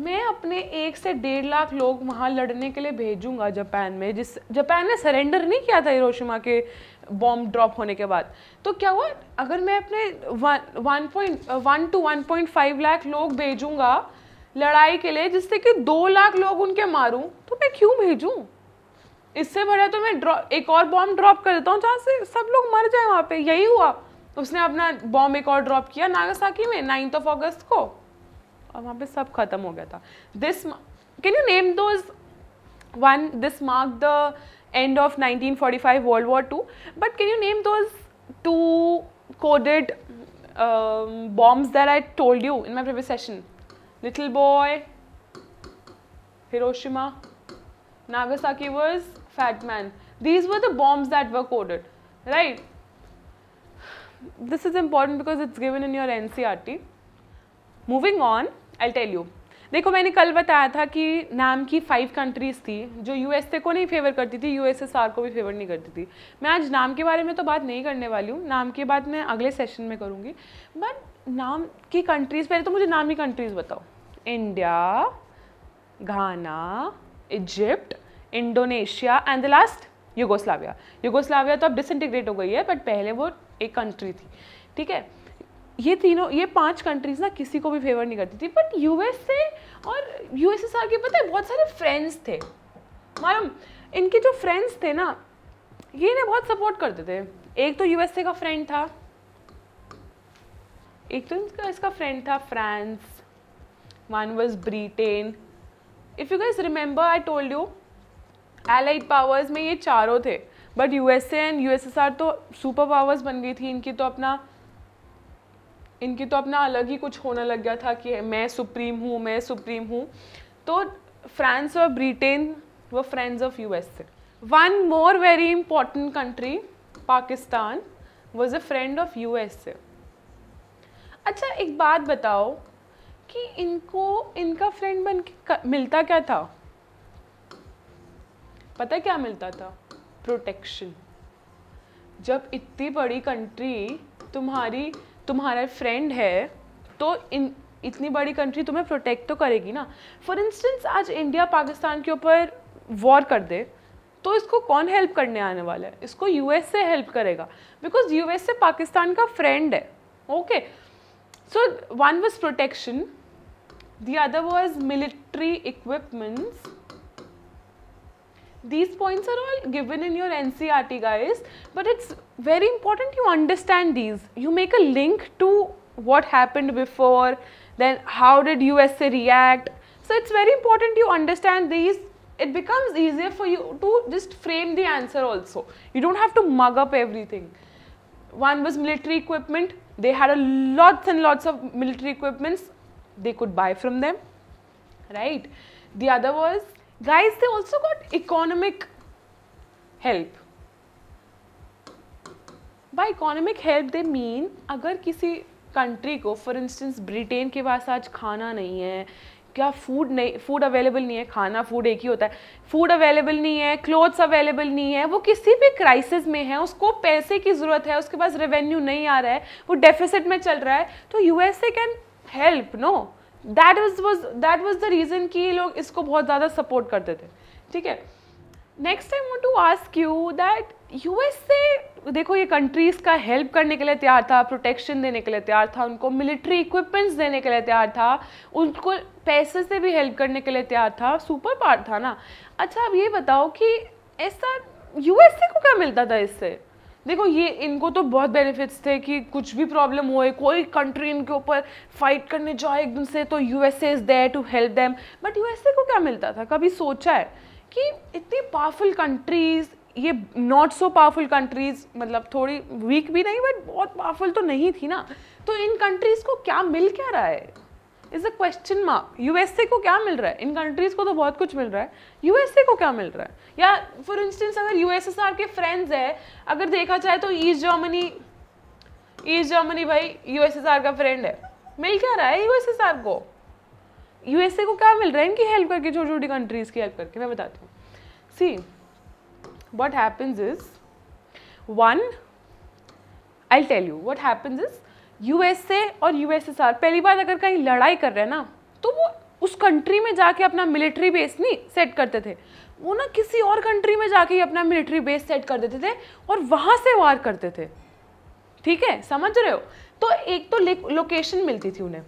मैं अपने एक से डेढ़ लाख लोग वहाँ लड़ने के लिए भेजूंगा जापान में जिस जापान ने सरेंडर नहीं किया था हिरोशिमा के बॉम्ब ड्रॉप होने के बाद तो क्या हुआ अगर मैं अपने one point one two one point five lakh लोग भेजूंगा लड़ाई के लिए जिससे कि दो लाख लोग उनके मारूं तो मैं क्यों भेजूं इससे बढ़िया तो मैं एक और बॉम्ब ड्रॉप कर देता हूँ जहाँ से सब लोग मर जाए वहाँ पे यही हुआ उसने अपना बॉम्ब एक और ड्रॉप किया नागासाकी में नाइन्थ ऑफ अगस्त को और वहाँ पे सब खत्म हो गया था this can you name those one this mark the end of 1945 world war two but can you name those two coded bombs that I told you in my previous session Little Boy Hiroshima Nagasaki was fat man. These were the bombs that were coded, right? This is important because it's given in your NCRT. E Moving on, I'll tell you. देखो मैंने कल बताया था कि नाम की five countries थी जो यूएसए को नहीं फेवर करती थी यूएसएसआर को भी फेवर नहीं करती थी मैं आज नाम के बारे में तो बात नहीं करने वाली हूँ नाम की बात मैं अगले सेशन में करूँगी बट नाम की कंट्रीज़ पहले तो मुझे नाम की कंट्रीज़ बताओ India Ghana Egypt Indonesia and the last Yugoslavia Yugoslavia तो अब डिसइंटीग्रेट हो गई है बट पहले वो एक कंट्री थी ठीक है ये तीनों ये पांच कंट्रीज ना किसी को भी फेवर नहीं करती थी बट यूएसए और यूएसएसआर के पता है बहुत सारे फ्रेंड्स थे मालूम इनके जो फ्रेंड्स थे ना ये इन्हें बहुत सपोर्ट करते थे एक तो यूएसए का फ्रेंड था एक तो इसका इसका फ्रेंड था France one was Britain if you guess remember I told you allied powers में ये चारों थे बट यूएसए एंड यूएसएसआर तो सुपर पावर्स बन गई थी इनकी तो अपना इनकी तो अपना अलग ही कुछ होने लग गया था कि मैं सुप्रीम हूँ मैं सुप्रीम हूँ तो फ्रांस और Britain were friends of U A one more very important country Pakistan was a friend of U A अच्छा एक बात बताओ कि इनको इनका फ्रेंड बन के मिलता क्या था पता क्या मिलता था प्रोटेक्शन जब इतनी बड़ी कंट्री तुम्हारी तुम्हारा फ्रेंड है तो इन इतनी बड़ी कंट्री तुम्हें प्रोटेक्ट तो करेगी ना फॉर इंस्टेंस आज इंडिया पाकिस्तान के ऊपर वॉर कर दे तो इसको कौन हेल्प करने आने वाला है इसको से हेल्प करेगा बिकॉज यूएसए पाकिस्तान का फ्रेंड है okay so one was protection the other was military equipments These points are all given in your NCRT guys, but it's very important you understand these. You make a link to what happened before, then how did USA react. So it's very important you understand these. It becomes easier for you to just frame the answer also. You don't have to mug up everything. One was military equipment. They had a lots and lots of military equipments they could buy from them, right? The other was guys they also got economic help by economic help they mean अगर किसी country को for instance Britain के पास आज खाना नहीं है क्या food नहीं फूड अवेलेबल नहीं है खाना फूड एक ही होता है फूड अवेलेबल नहीं है क्लोथ्स अवेलेबल नहीं है वो किसी भी क्राइसिस में है उसको पैसे की ज़रूरत है उसके पास रेवेन्यू नहीं आ रहा है वो डेफिसिट में चल रहा है तो USA can help no that is was that was the reason कि लोग इसको बहुत ज़्यादा सपोर्ट करते थे ठीक है next time want to ask you that U S से देखो ये कंट्रीज़ का हेल्प करने के लिए तैयार था प्रोटेक्शन देने के लिए तैयार था उनको मिलिट्री इक्विपमेंट्स देने के लिए तैयार था उनको पैसे से भी हेल्प करने के लिए तैयार था सुपर पार्ट था ना अच्छा अब ये बताओ कि ऐसा यू को क्या मिलता था इससे देखो ये इनको तो बहुत बेनिफिट्स थे कि कुछ भी प्रॉब्लम होए कोई कंट्री इनके ऊपर फाइट करने जाए एकदम से तो U S as there there to help them but U S A को क्या मिलता था कभी सोचा है कि इतनी पावरफुल कंट्रीज़ ये नॉट सो पावरफुल कंट्रीज़ मतलब थोड़ी वीक भी नहीं बट बहुत पावरफुल तो नहीं थी ना तो इन कंट्रीज़ को क्या मिल क्या रहा है is a question mark USA को क्या मिल रहा है इन कंट्रीज को तो बहुत कुछ मिल रहा है यूएसए को क्या मिल रहा है या फॉर इंस्टेंस अगर यूएसएसआर के फ्रेंड्स है अगर देखा जाए तो ईस्ट जर्मनी ईस्ट जर्मनी भाई यूएसएसआर का फ्रेंड है मिल क्या रहा है यूएसएसआर को यूएसए को क्या मिल रहा है इनकी हेल्प करके छोटी छोटी कंट्रीज़ की हेल्प करके मैं बताती हूँ see what happens is one I tell you what happens is USA और यूएसएसआर पहली बार अगर कहीं लड़ाई कर रहे हैं ना तो वो उस कंट्री में जाके अपना मिलिट्री बेस नहीं सेट करते थे वो ना किसी और कंट्री में जाके ही अपना मिलिट्री बेस सेट कर देते थे और वहाँ से वार करते थे ठीक है समझ रहे हो तो एक तो लोकेशन मिलती थी उन्हें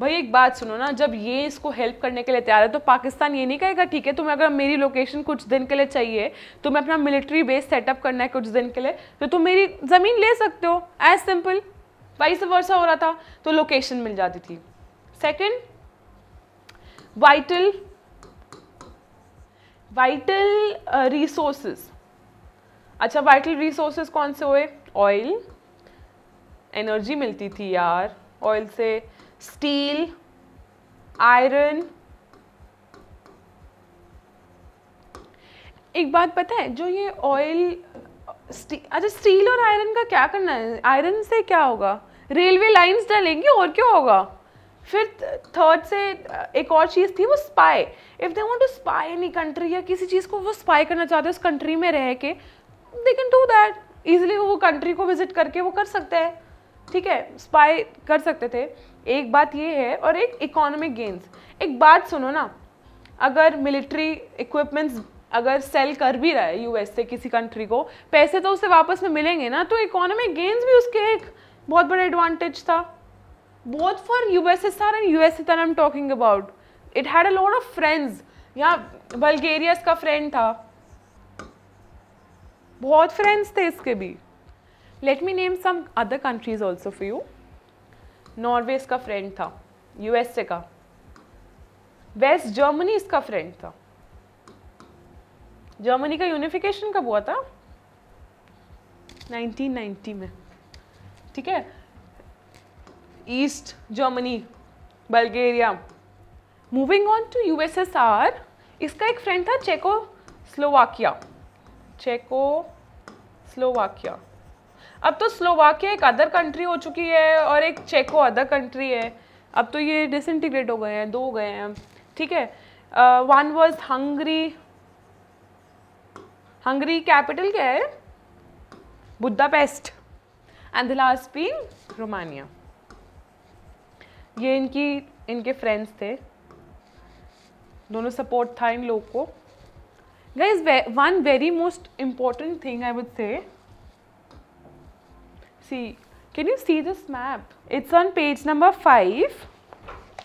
भाई एक बात सुनो ना जब ये इसको हेल्प करने के लिए तैयार है तो पाकिस्तान ये नहीं कहेगा ठीक है तुम्हें अगर मेरी लोकेशन कुछ दिन के लिए चाहिए तुम्हें अपना मिलिट्री बेस सेटअप करना है कुछ दिन के लिए तो तुम मेरी ज़मीन ले सकते हो एज सिंपल वाइस वर्सा हो रहा था तो लोकेशन मिल जाती थी सेकेंड वाइटल वाइटल रिसोर्सेस अच्छा वाइटल रिसोर्सेस कौन से हुए ऑयल एनर्जी मिलती थी यार ऑयल से स्टील आयरन एक बात पता है जो ये ऑयल अच्छा स्टील और आयरन का क्या करना है आयरन से क्या होगा रेलवे लाइंस डालेंगे और क्या होगा फिर थर्ड से एक और चीज़ थी वो spy if they want to spy any country या किसी चीज़ को वो स्पाई करना चाहते हैं उस कंट्री में रह के they can do that easily वो कंट्री को विजिट करके वो कर सकते हैं ठीक है स्पाई कर सकते थे एक बात ये है और एक इकोनॉमिक गेंस एक बात सुनो ना अगर मिलिट्री इक्विपमेंट्स अगर सेल कर भी रहा है यूएस से किसी कंट्री को पैसे तो उसे वापस में मिलेंगे ना तो इकोनॉमिक गेंस भी उसके एक बहुत बड़ा एडवांटेज था both for R and S I am talking about it had a lot of friends या बल्गेरियस का फ्रेंड था बहुत फ्रेंड्स थे इसके भी let me name some other countries also for you Norway इसका फ्रेंड था यूएसए का वेस्ट जर्मनी इसका फ्रेंड था जर्मनी का यूनिफिकेशन कब हुआ था 1990 में ठीक है East Germany Bulgaria moving on to USSR इसका एक फ्रेंड था चेको स्लोवाकिया चेको स्लोवाकिया अब तो स्लोवाकिया एक अदर कंट्री हो चुकी है और एक चेको अदर कंट्री है अब तो ये डिसइंटीग्रेट हो गए हैं दो हो गए हैं ठीक है one was Hungary Hungary capital क्या है Budapest and the last being Romania ये इनकी इनके फ्रेंड्स थे दोनों सपोर्ट था इन लोग को guys one very most important thing I would say see can you see this map it's on page number five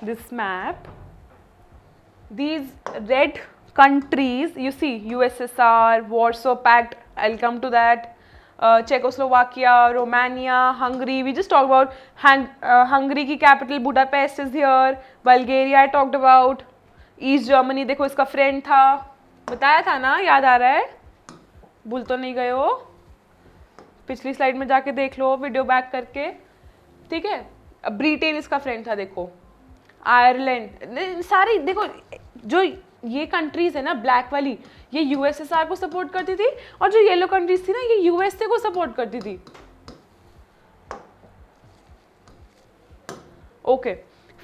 this map these red countries you see ussr warsaw pact i'll come to that uh, Czechoslovakia, Romania, Hungary. We just talked about Hang uh, Hungary ki capital Budapest is here. Bulgaria I talked about. East Germany dekho iska friend tha bataya tha na yaad aa raha hai bhul to nahi gaye ho pichli slide mein jaake dekh lo video back karke theek hai Britain इसका friend था देखो Ireland सारी देखो जो ये countries है ना black वाली ये यूएसएसआर को सपोर्ट करती थी और जो येलो कंट्रीज थी ना ये यूएसए को सपोर्ट करती थी ओके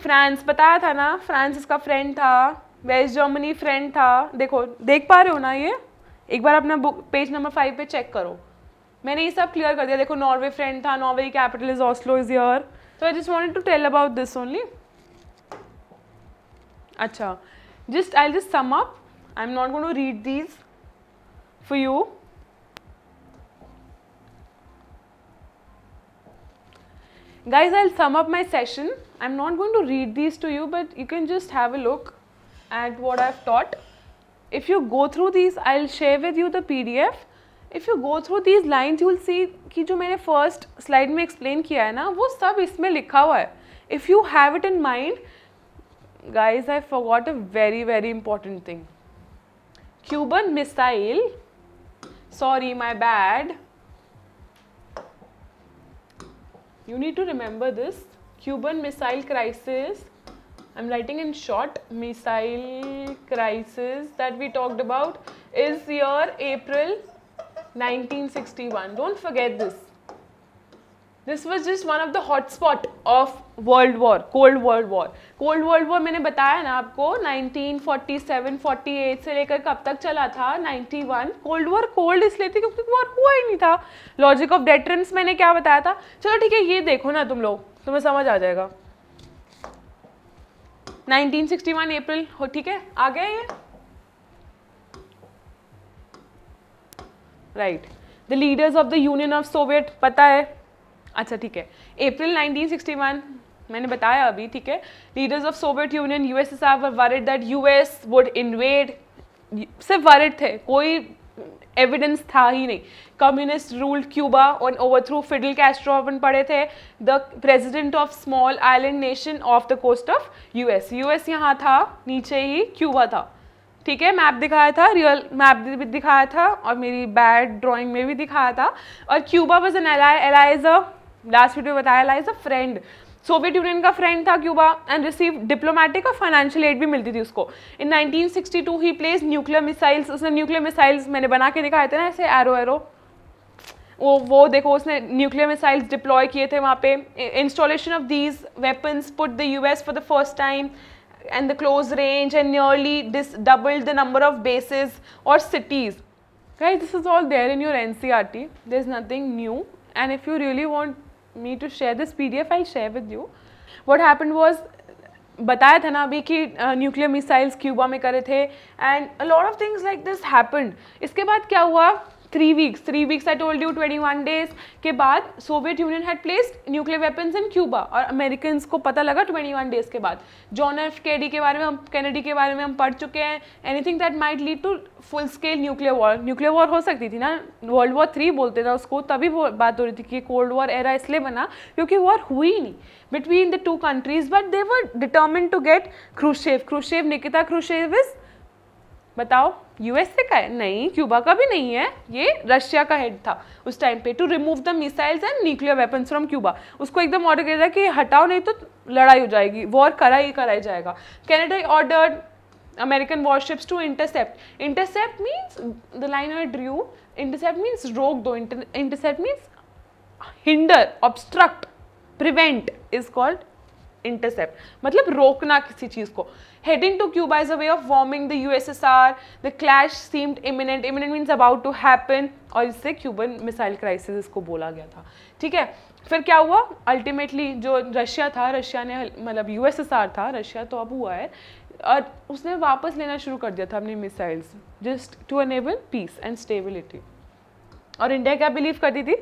फ्रांस बताया था ना फ्रांस इसका फ्रेंड था वेस्ट जर्मनी फ्रेंड था देखो देख पा रहे हो ना ये एक बार अपना बुक पेज नंबर फाइव पे चेक करो मैंने ये सब क्लियर कर दिया देखो नॉर्वे फ्रेंड था Norway capital is Oslo is yeah so I just want to tell about this only अच्छा just I'll just sum up I'm not going to read these for you guys I'll sum up my session I'm not going to read these to you but you can just have a look at what I've taught if you go through these I'll share with you the PDF if you go through these lines you will see ki jo maine first slide mein explain kiya hai na wo sab isme likha hua hai if you have it in mind guys, I forgot a very, very important thing. Cuban Missile, sorry, my bad. You need to remember this. Cuban Missile Crisis, I'm writing in short, Missile Crisis that we talked about is your April 1961. Don't forget this. This was just one of the hotspot of world war cold world war cold world war मैंने बताया ना आपको 1947 48 से लेकर कब तक चला था 91 कोल्ड वॉर कोल्ड इसलिए थी क्योंकि वॉर हुआ ही नहीं था लॉजिक ऑफ डेटरेंस मैंने क्या बताया था चलो ठीक है ये देखो ना तुम लोग तुम्हें समझ आ जाएगा 1961 अप्रैल हो ठीक है आ गया ये right the leaders of the union of Soviet पता है अच्छा ठीक है अप्रैल 1961 मैंने बताया अभी ठीक है leaders of Soviet Union S R worried that U S would invade सिर्फ वरिड थे कोई एविडेंस था ही नहीं communist ruled Cuba on over through Fidel Castro अपन पढ़े थे the president of small island nation of the coast of U S U S यहाँ था नीचे ही क्यूबा था ठीक है मैप दिखाया था रियल मैप भी दिखाया था और मेरी बैड ड्राइंग में भी दिखाया था और Cuba was an allies last video बताया lies a friend Soviet Union का फ्रेंड था क्यूबा एंड रिसीव डिप्लोमेटिक और फाइनेंशियल एड भी मिलती थी उसको इन 1962 ही प्लेस न्यूक्लियर मिसाइल्स उसने न्यूक्लियर मिसाइल्स मैंने बना के दिखाए थे ना ऐसे एरो एरो वो वो देखो उसने न्यूक्लियर मिसाइल्स डिप्लॉय किए थे वहाँ पे installation of these weapons put the U S for the first time and the close range and nearly this doubled the number of bases और cities this is right this is all there in your ncrt e there's nothing new and if you really want me to share this PDF, I'll share with you. What happened was बताया था ना अभी कि nuclear missiles Cuba में करे थे and a lot of things like this happened इसके बाद क्या हुआ three weeks three weeks I told you twenty one days के बाद Soviet Union had placed nuclear weapons in Cuba और अमेरिकन को पता लगा ट्वेंटी वन डेज के बाद जॉन एफ कैडी के बारे में हम कैनेडी के बारे में हम पढ़ चुके हैं anything that might lead to full scale nuclear war nuclear war हो सकती थी ना वर्ल्ड वॉर थ्री बोलते थे उसको तभी वो बात हो रही थी कि कोल्ड वॉर एरा इसलिए बना क्योंकि वॉर हुई नहीं between the two countries but they were determine to get Khrushchev Khrushchev Nikita Khrushchev is बताओ यूएसए का है नहीं क्यूबा का भी नहीं है ये रशिया का हेड था उस टाइम पे to remove the missiles and nuclear weapons from Cuba उसको एकदम ऑर्डर किया कि हटाओ नहीं तो लड़ाई हो जाएगी वॉर करा ही कराया जाएगा Kennedy order American warships to intercept intercept means the line of drew intercept means रोक दो intercept means hinder obstruct prevent is called intercept मतलब रोकना किसी चीज़ को heading to Cuba as a way of warming the USSR. The clash seemed imminent. Imminent means about to happen. और इससे Cuban missile crisis इसको बोला गया था ठीक है फिर क्या हुआ अल्टीमेटली जो रशिया था रशिया ने मतलब यूएसएसआर था रशिया तो अब हुआ है और उसने वापस लेना शुरू कर दिया था अपनी missiles just to enable peace and stability और इंडिया क्या बिलीव करती थी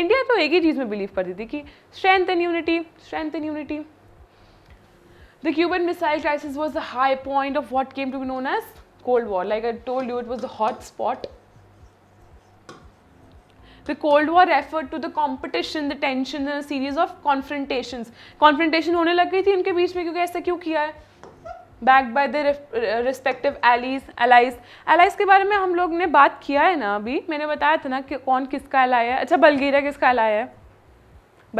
इंडिया तो एक ही चीज़ में बिलीव करती थी कि strength and unity strength and unity The Cuban Missile Crisis was the high point of what came to be known as Cold War. Like I told you, it was the hot spot. The Cold War referred to the competition, the tension and a series of confrontations. Confrontation hone lag gayi thi inke beech mein kyunki aisa क्यों kiya hai backed by their respective allies allies allies के बारे में हम लोग ने बात किया है ना अभी मैंने बताया था ना कि कौन किसका अलाय है अच्छा बल्गेरिया किसका अलाय है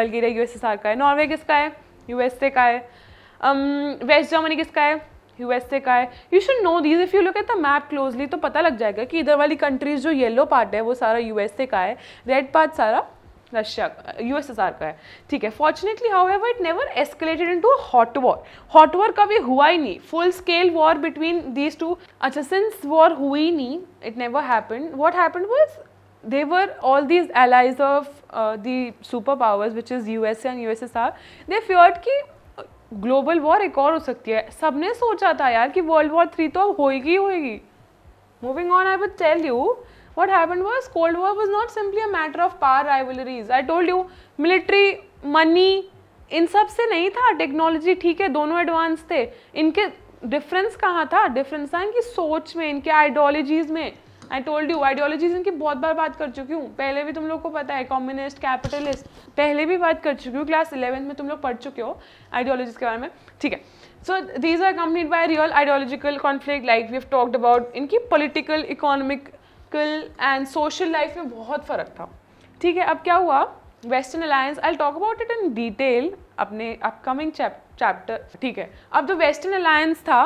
बल्गेरिया यूएसएसआर का है नॉर्वे किसका है यूएसए का है वेस्ट um, जर्मनी किसका है यूएसए का है you should know these if you look at the map closely तो पता लग जाएगा कि इधर वाली कंट्रीज जो येलो पार्ट है वो सारा यूएसए का है रेड पार्ट सारा Russia U S S R का है ठीक है fortunately how ever it never escalated into hot war hot war कभी हुआ ही नहीं full scale war between these two अच्छा सिंस वॉर हुई नहीं it never happen what happen was all these allies of all super powers which is U S and U S S R they feared की global war एक और हो सकती है सबने सोचा था यार कि वर्ल्ड वॉर थ्री तो अब होएगी होएगी moving on I would tell you what happen was cold war was not simply a matter of power rivalries I told you military money इन सब से नहीं था टेक्नोलॉजी ठीक है दोनों एडवांस थे इनके डिफरेंस कहाँ था डिफरेंस था इनकी सोच में इनके आइडियोलॉजीज में आई टोल्ड यू आइडियोलॉजीज इनकी बहुत बार बात कर चुकी हूँ पहले भी तुम लोग को पता है कम्युनिस्ट कैपिटलिस्ट पहले भी बात कर चुकी हूँ क्लास इलेवेंथ में तुम लोग पढ़ चुके हो आइडियोलॉजीज के बारे में ठीक है so these are complete by real ideological conflict like we have talked about इनकी political economical and social life में बहुत फ़र्क था ठीक है अब क्या हुआ western alliance I talk about it in detail अपने अपकमिंग चैप्टर ठीक है अब जो वेस्टर्न अलायंस था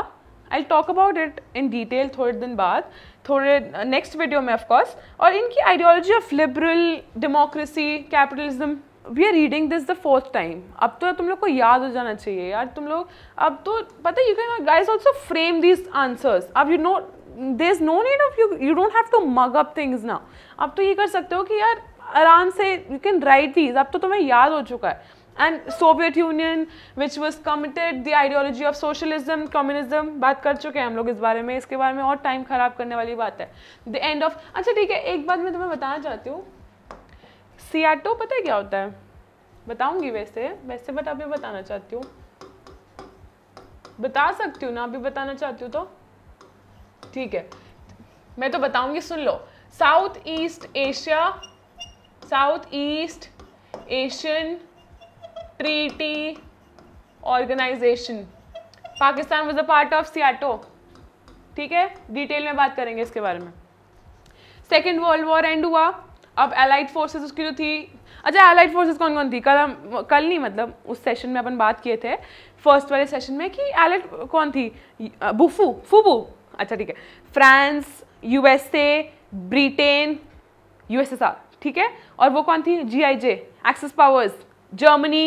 I talk about it in detail थोड़े दिन बाद थोड़े नेक्स्ट वीडियो में ऑफ कोर्स और इनकी ideology of liberal democracy capitalism we are reading this the fourth time अब तो तुम लोग को याद हो जाना चाहिए यार तुम लोग अब तो पता you can guys also frame these answers अब you know there is no need of you you don't have to mug up things ना अब तो ये कर सकते हो कि यार आराम से यू कैन राइट दीज अब तो तुम्हें याद हो चुका है and Soviet Union which was committed the ideology of socialism communism बात कर चुके हैं हम लोग इस बारे में इसके बारे में और टाइम ख़राब करने वाली बात है द एंड ऑफ अच्छा ठीक है एक बात मैं तुम्हें बताना चाहती हूँ सियाटो पता है क्या होता है बताऊंगी वैसे वैसे बट अभी बताना चाहती हूँ बता सकती हूँ ना अभी बताना चाहती हूँ तो ठीक है मैं तो बताऊंगी सुन लो south east Asia south east Asian treaty organization Pakistan was a part of SEATO ठीक है डिटेल में बात करेंगे इसके बारे में सेकेंड वर्ल्ड वॉर एंड हुआ अब एलाइड फोर्सेस उसकी जो थी अच्छा एलाइड फोर्सेस कौन कौन थी कल हम कल नहीं मतलब उस सेशन में अपन बात किए थे फर्स्ट वाले सेशन में कि एलाइड कौन थी बुफू फूबू अच्छा ठीक है फ्रांस यूएसए ब्रिटेन यूएसएसआर ठीक है और वो कौन थी G I J axis powers Germany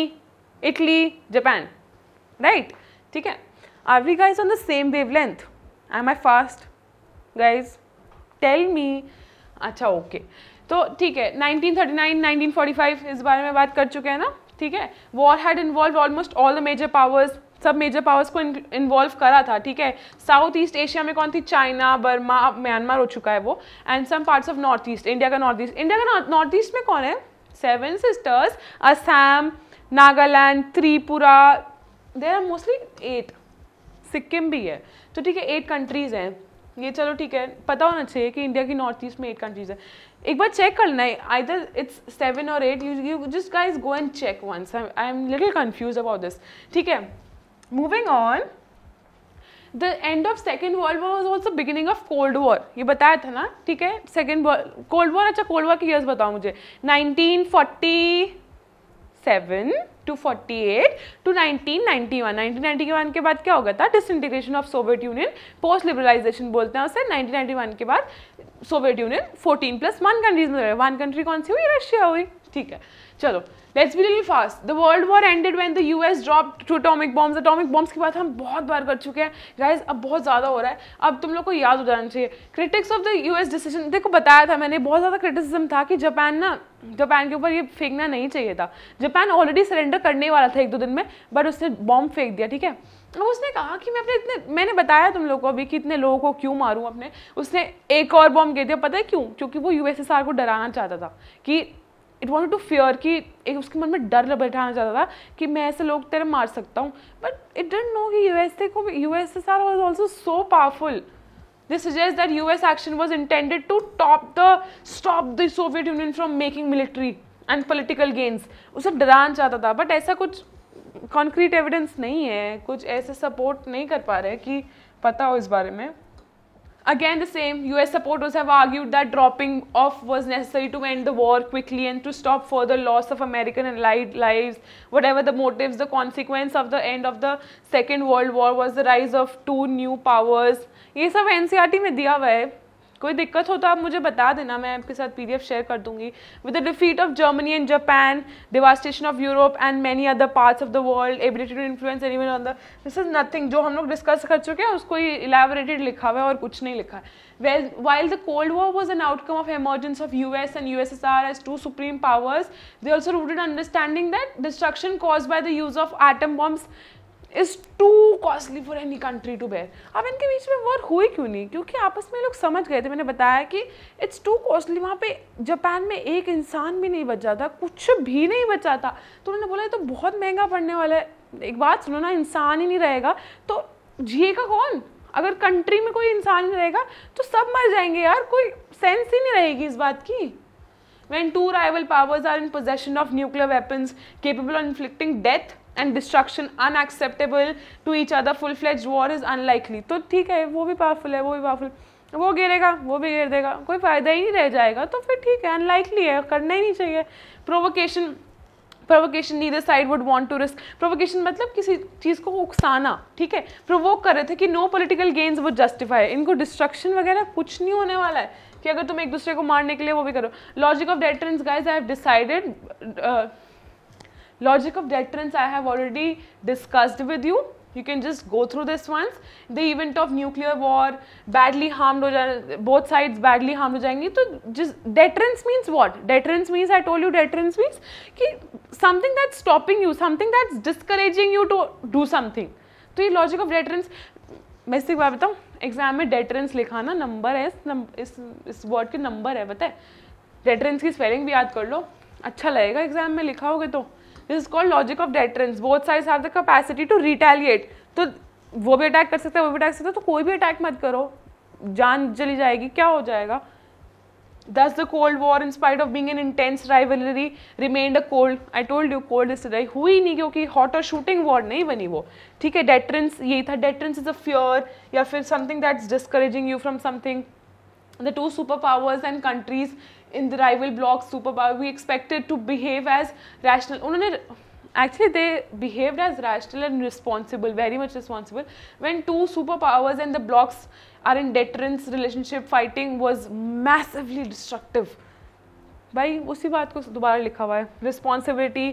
Italy Japan right ठीक है are we guys on the same wavelength I am I fast guys tell me अच्छा ओके तो ठीक है 1939, 1945 इस बारे में बात कर चुके हैं ना ठीक है war had involve almost all the major powers सब मेजर पावर्स को इन्वॉल्व करा था ठीक है साउथ ईस्ट एशिया में कौन थी चाइना बर्मा म्यांमार हो चुका है वो and some parts of north east India का नॉर्थ ईस्ट इंडिया का नॉर्थ ईस्ट में कौन है seven sisters Assam Nagaland Tripura there are mostly eight Sikkim भी है तो ठीक है एट कंट्रीज़ हैं ये चलो ठीक है पता होना चाहिए कि इंडिया की नॉर्थ ईस्ट में एट कंट्रीज़ है एक बार चेक करना है आइदर इट्स सेवन और eight you just guys go and check once I am little confuse about this ठीक है moving on the end of second world war was also beginning of cold war ये बताया था ना ठीक है second world cold war अच्छा cold war की ईयर्स बताओ मुझे nineteen forty seven to forty eight to nineteen ninety one nineteen ninety one के बाद क्या होगा गया था disintegration of Soviet Union post liberalization बोलते हैं उसे नाइनटीन नाइनटी वन के बाद Soviet Union fourteen plus one countries में वन कंट्री कौन सी हुई रशिया हुई ठीक है चलो let's be really fast the world war ended when the U S drop two atomic bombs atomic bombs की बात हम बहुत बार कर चुके हैं गाइज अब बहुत ज़्यादा हो रहा है अब तुम लोग को याद हो जाना चाहिए critics of the U S decision देखो बताया था मैंने बहुत ज़्यादा क्रिटिसिज्म था कि जापान ना जापान के ऊपर ये फेंकना नहीं चाहिए था जापान ऑलरेडी सरेंडर करने वाला था एक दो दिन में बट उसने बॉम्ब फेंक दिया ठीक है अब उसने कहा कि मैं अपने इतने मैंने बताया तुम लोग को अभी कि इतने लोगों को क्यों मारूँ अपने उसने एक और बॉम्ब गिर दिया पता है क्यों क्योंकि वो यूएसएसआर को डराना चाहता था कि इट वॉन्ट टू फियर कि एक उसके मन में डर बैठाना चाहता था कि मैं ऐसे लोग तेरे मार सकता हूँ बट इट डेंट नो कि यू एस ए को U S S R was also so powerful suggest that U S action was intended to top the stop the Soviet Union from making military and political gains उसे डराना चाहता था but ऐसा कुछ concrete evidence नहीं है कुछ ऐसे सपोर्ट नहीं कर पा रहे कि पता हो इस बारे में Again, the same US supporters have argued that dropping off was necessary to end the war quickly and to stop further loss of American and allied lives. Whatever the motives, the consequence of the end of the Second World War was the rise of two new powers. ये सब N.C.R.T में दिया हुआ है कोई दिक्कत हो तो आप मुझे बता देना मैं आपके साथ पीडीएफ शेयर कर दूंगी with the defeat of Germany and Japan devastation of Europe and many other parts of the world ability to influence any on the this is nothing जो हम लोग डिस्कस कर चुके हैं उसको ही इलेबोरेटेड लिखा हुआ है और कुछ नहीं लिखा है while the cold war was an outcome of emergence of U S and U S S R as two supreme powers they also rooted understanding that destruction cause by the use of atom bombs is too costly for any country to bear अब इनके बीच में war हुई क्यों नहीं क्योंकि आपस में लोग समझ गए थे मैंने बताया कि इट्स टू कॉस्टली वहाँ पे जापान में एक इंसान भी नहीं बचा था कुछ भी नहीं बचा था तो उन्होंने बोला तो बहुत महंगा पड़ने वाला है एक बात सुनो ना इंसान ही नहीं रहेगा तो जिएगा कौन अगर कंट्री में कोई इंसान नहीं रहेगा तो सब मर जाएंगे यार कोई सेंस ही नहीं रहेगी इस बात की when two rival powers are in possession of nuclear weapons capable of inflicting death and destruction unacceptable to each other full fledge war is unlikely तो ठीक है वो भी पावरफुल है वो भी पावरफुल वो गिरेगा वो भी गिर देगा कोई फ़ायदा ही नहीं रह जाएगा तो फिर ठीक है अनलाइकली है करना ही नहीं चाहिए provocation provocation neither side would want to risk provocation मतलब किसी चीज़ को उकसाना ठीक है प्रोवोक कर रहे थे कि नो पॉलिटिकल गेन्स वो जस्टिफाई इनको डिस्ट्रक्शन वगैरह कुछ नहीं होने वाला है कि अगर तुम एक दूसरे को मारने के लिए वो भी करो logic of deterrence guys I have decided Logic of deterrence I have already discussed with you. You can just go through this once. The event of nuclear war, badly harmed हो जाए both sides badly harmed हो जाएंगी तो just deterrence means what? Deterrence means I told you deterrence means कि something that's stopping you, something that's discouraging you to do something. तो ये logic of deterrence मैं इससे बात बताऊँ एग्जाम में डेटरेंस लिखा ना नंबर है इस इस वर्ड के नंबर है बताए डेटरेंस की स्पेलिंग भी याद कर लो अच्छा लगेगा एग्जाम में लिखा होगा तो this is called logic of deterrence both sides have the capacity to retaliate तो वो भी अटैक कर सकते हैं वो भी अटैक कर सकते हैं तो कोई भी अटैक मत करो जान चली जाएगी क्या हो जाएगा thus the cold war in spite of being an intense rivalry remained a cold I told you cold is राइ हुई नहीं क्योंकि हॉट और शूटिंग वॉर नहीं बनी वो ठीक है डेटरेंस यही था डेटरेंस इज अ फ्योर या फिर something that's discouraging you from something the two super powers and countries in the rival bloc superpower we expected to behave as rational उन्होंने actually they behaved as rational and responsible very much responsible when two superpowers and the blocs are in deterrence relationship fighting was massively destructive भाई उसी बात को दोबारा लिखा हुआ है responsibility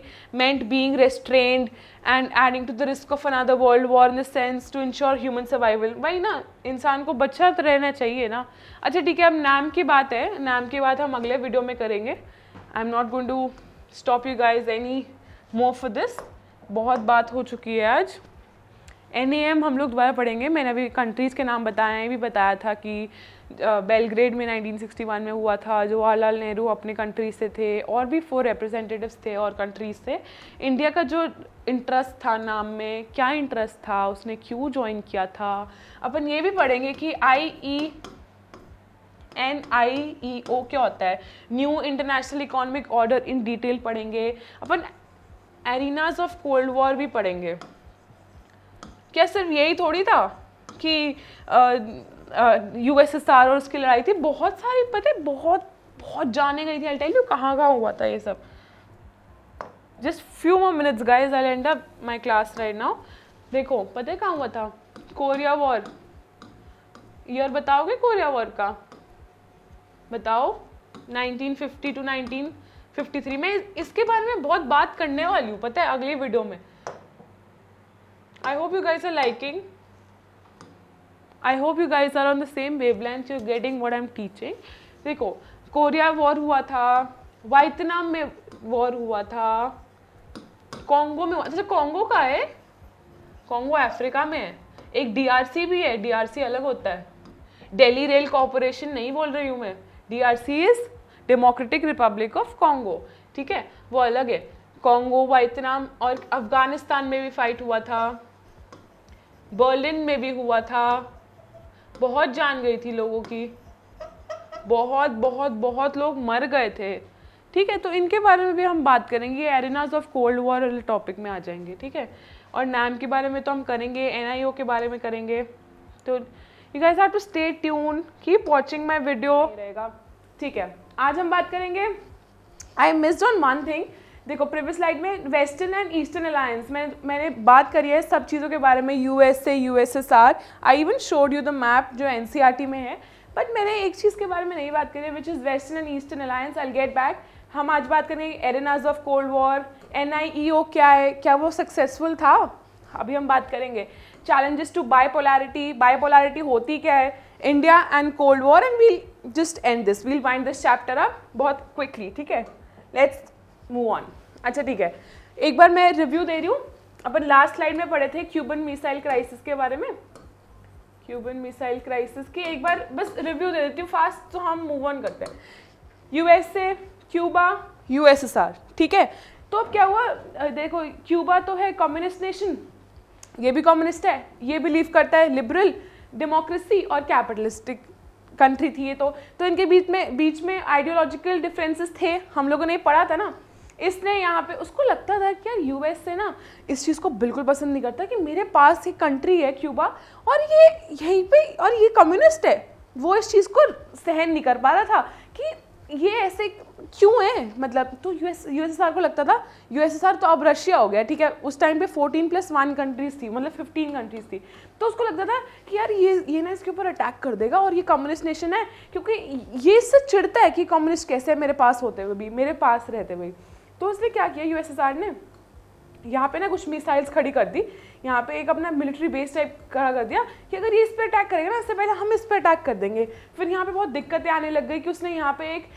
meant being restrained and adding to the risk of another world war in the sense to ensure human survival भाई ना इंसान को बच्चा तो रहना चाहिए ना अच्छा ठीक है अब नाम की बात है नाम की बात हम अगले वीडियो में करेंगे I am not going to stop you guys any more for this बहुत बात हो चुकी है आज एन हम लोग दोबारा पढ़ेंगे मैंने अभी कंट्रीज़ के नाम बताए भी बताया था कि बेलग्रेड में 1961 में हुआ था जवाहरलाल नेहरू अपने कंट्री से थे और भी फोर रिप्रेजेंटेटिव्स थे और कंट्रीज से इंडिया का जो इंटरेस्ट था नाम में क्या इंटरेस्ट था उसने क्यों ज्वाइन किया था अपन ये भी पढ़ेंगे कि आई E N I E O क्या होता है new international economic order in detail पढ़ेंगे अपन एरिनाज ऑफ कोल्ड वॉर भी पढ़ेंगे क्या सिर्फ यही थोड़ी था कि यूएसएसआर और उसकी लड़ाई थी बहुत सारी पता है बहुत बहुत जाने गई थी आई टेल यू कहाँ कहाँ हुआ था ये सब just few more minutes guys I end up my class right now देखो पता है कहाँ हुआ था कोरिया वॉर ईयर बताओगे कोरिया वॉर का बताओ 1950 टू 1953 मैं इसके बारे में बहुत बात करने वाली हूँ पता है अगले वीडियो में I hope you guys are liking I hope you guys are on the same length you getting what I am teaching देखो कोरिया वॉर हुआ था वाइतनाम में वॉर हुआ था कॉन्गो में अच्छा कॉन्गो का है कॉन्गो अफ्रीका में है एक डीआरसी भी है डीआरसी अलग होता है डेली रेल कॉरपोरेशन नहीं बोल रही हूँ मैं DRC is democratic republic of Congo ठीक है वो अलग है कॉन्गो वाइतनाम और अफगानिस्तान में भी फाइट हुआ था बर्लिन में भी हुआ था बहुत जान गई थी लोगों की बहुत बहुत बहुत लोग मर गए थे ठीक है तो इनके बारे में भी हम बात करेंगे एरिनाज ऑफ कोल्ड वॉर वाले टॉपिक में आ जाएंगे ठीक है और नाम के बारे में तो हम करेंगे एन के बारे में करेंगे तो you guys have to stay tune keep watching my video रहेगा ठीक है आज हम बात करेंगे I miss on one thing देखो प्रीवियस स्लाइड में वेस्टर्न एंड ईस्टर्न अलायंस में मैंने बात करी है सब चीज़ों के बारे में U S A U S S R I even showed you the map जो एन सी आर टी में है बट मैंने एक चीज़ के बारे में नहीं बात करी है which is western and eastern alliance I get back हम आज बात करेंगे arenas of cold war N I E O क्या है क्या वो सक्सेसफुल था अभी हम बात करेंगे challenges to bipolarity bipolarity होती क्या है India and cold war and we'll just end this we'll wind this chapter up बहुत क्विकली ठीक है लेट्स मूव ऑन अच्छा ठीक है एक बार मैं रिव्यू दे रही हूँ अपन लास्ट स्लाइड में पढ़े थे क्यूबन मिसाइल क्राइसिस के बारे में क्यूबन मिसाइल क्राइसिस की एक बार बस रिव्यू दे देती हूँ फास्ट तो हम मूव ऑन करते हैं यूएसए क्यूबा यूएसएसआर ठीक है तो अब क्या हुआ देखो क्यूबा तो है कम्युनिस्ट नेशन ये भी कम्युनिस्ट है ये बिलीव करता है लिबरल डेमोक्रेसी और कैपिटलिस्टिक कंट्री थी ये तो तो इनके बीच में बीच में आइडियोलॉजिकल डिफरेंसेस थे हम लोगों ने पढ़ा था ना इसलिए यहाँ पे उसको लगता था कि यार यूएस से ना इस चीज़ को बिल्कुल पसंद नहीं करता कि मेरे पास ही कंट्री है क्यूबा और ये यहीं पे और ये कम्युनिस्ट है वो इस चीज़ को सहन नहीं कर पा रहा था कि ये ऐसे क्यों है मतलब तो यूएस यूएसएसआर को लगता था यूएसएसआर तो अब रशिया हो गया ठीक है उस टाइम पे 14 प्लस वन कंट्रीज थी मतलब 15 कंट्रीज थी तो उसको लगता था कि यार ये ये ना इसके ऊपर अटैक कर देगा और ये कम्युनिस्ट नेशन है क्योंकि ये इससे चिड़ता है कि कम्युनिस्ट कैसे है मेरे पास होते हुए भी मेरे पास रहते हुए तो इसलिए क्या किया यूएसएसआर ने यहाँ पे ना कुछ मिसाइल्स खड़ी कर दी यहाँ पे एक अपना मिलिट्री बेस टाइप खड़ा कर दिया कि अगर ये इस पर अटैक करेगा ना इससे पहले हम इस पर अटैक कर देंगे फिर यहाँ पे बहुत दिक्कतें आने लग गई कि उसने यहाँ पे एक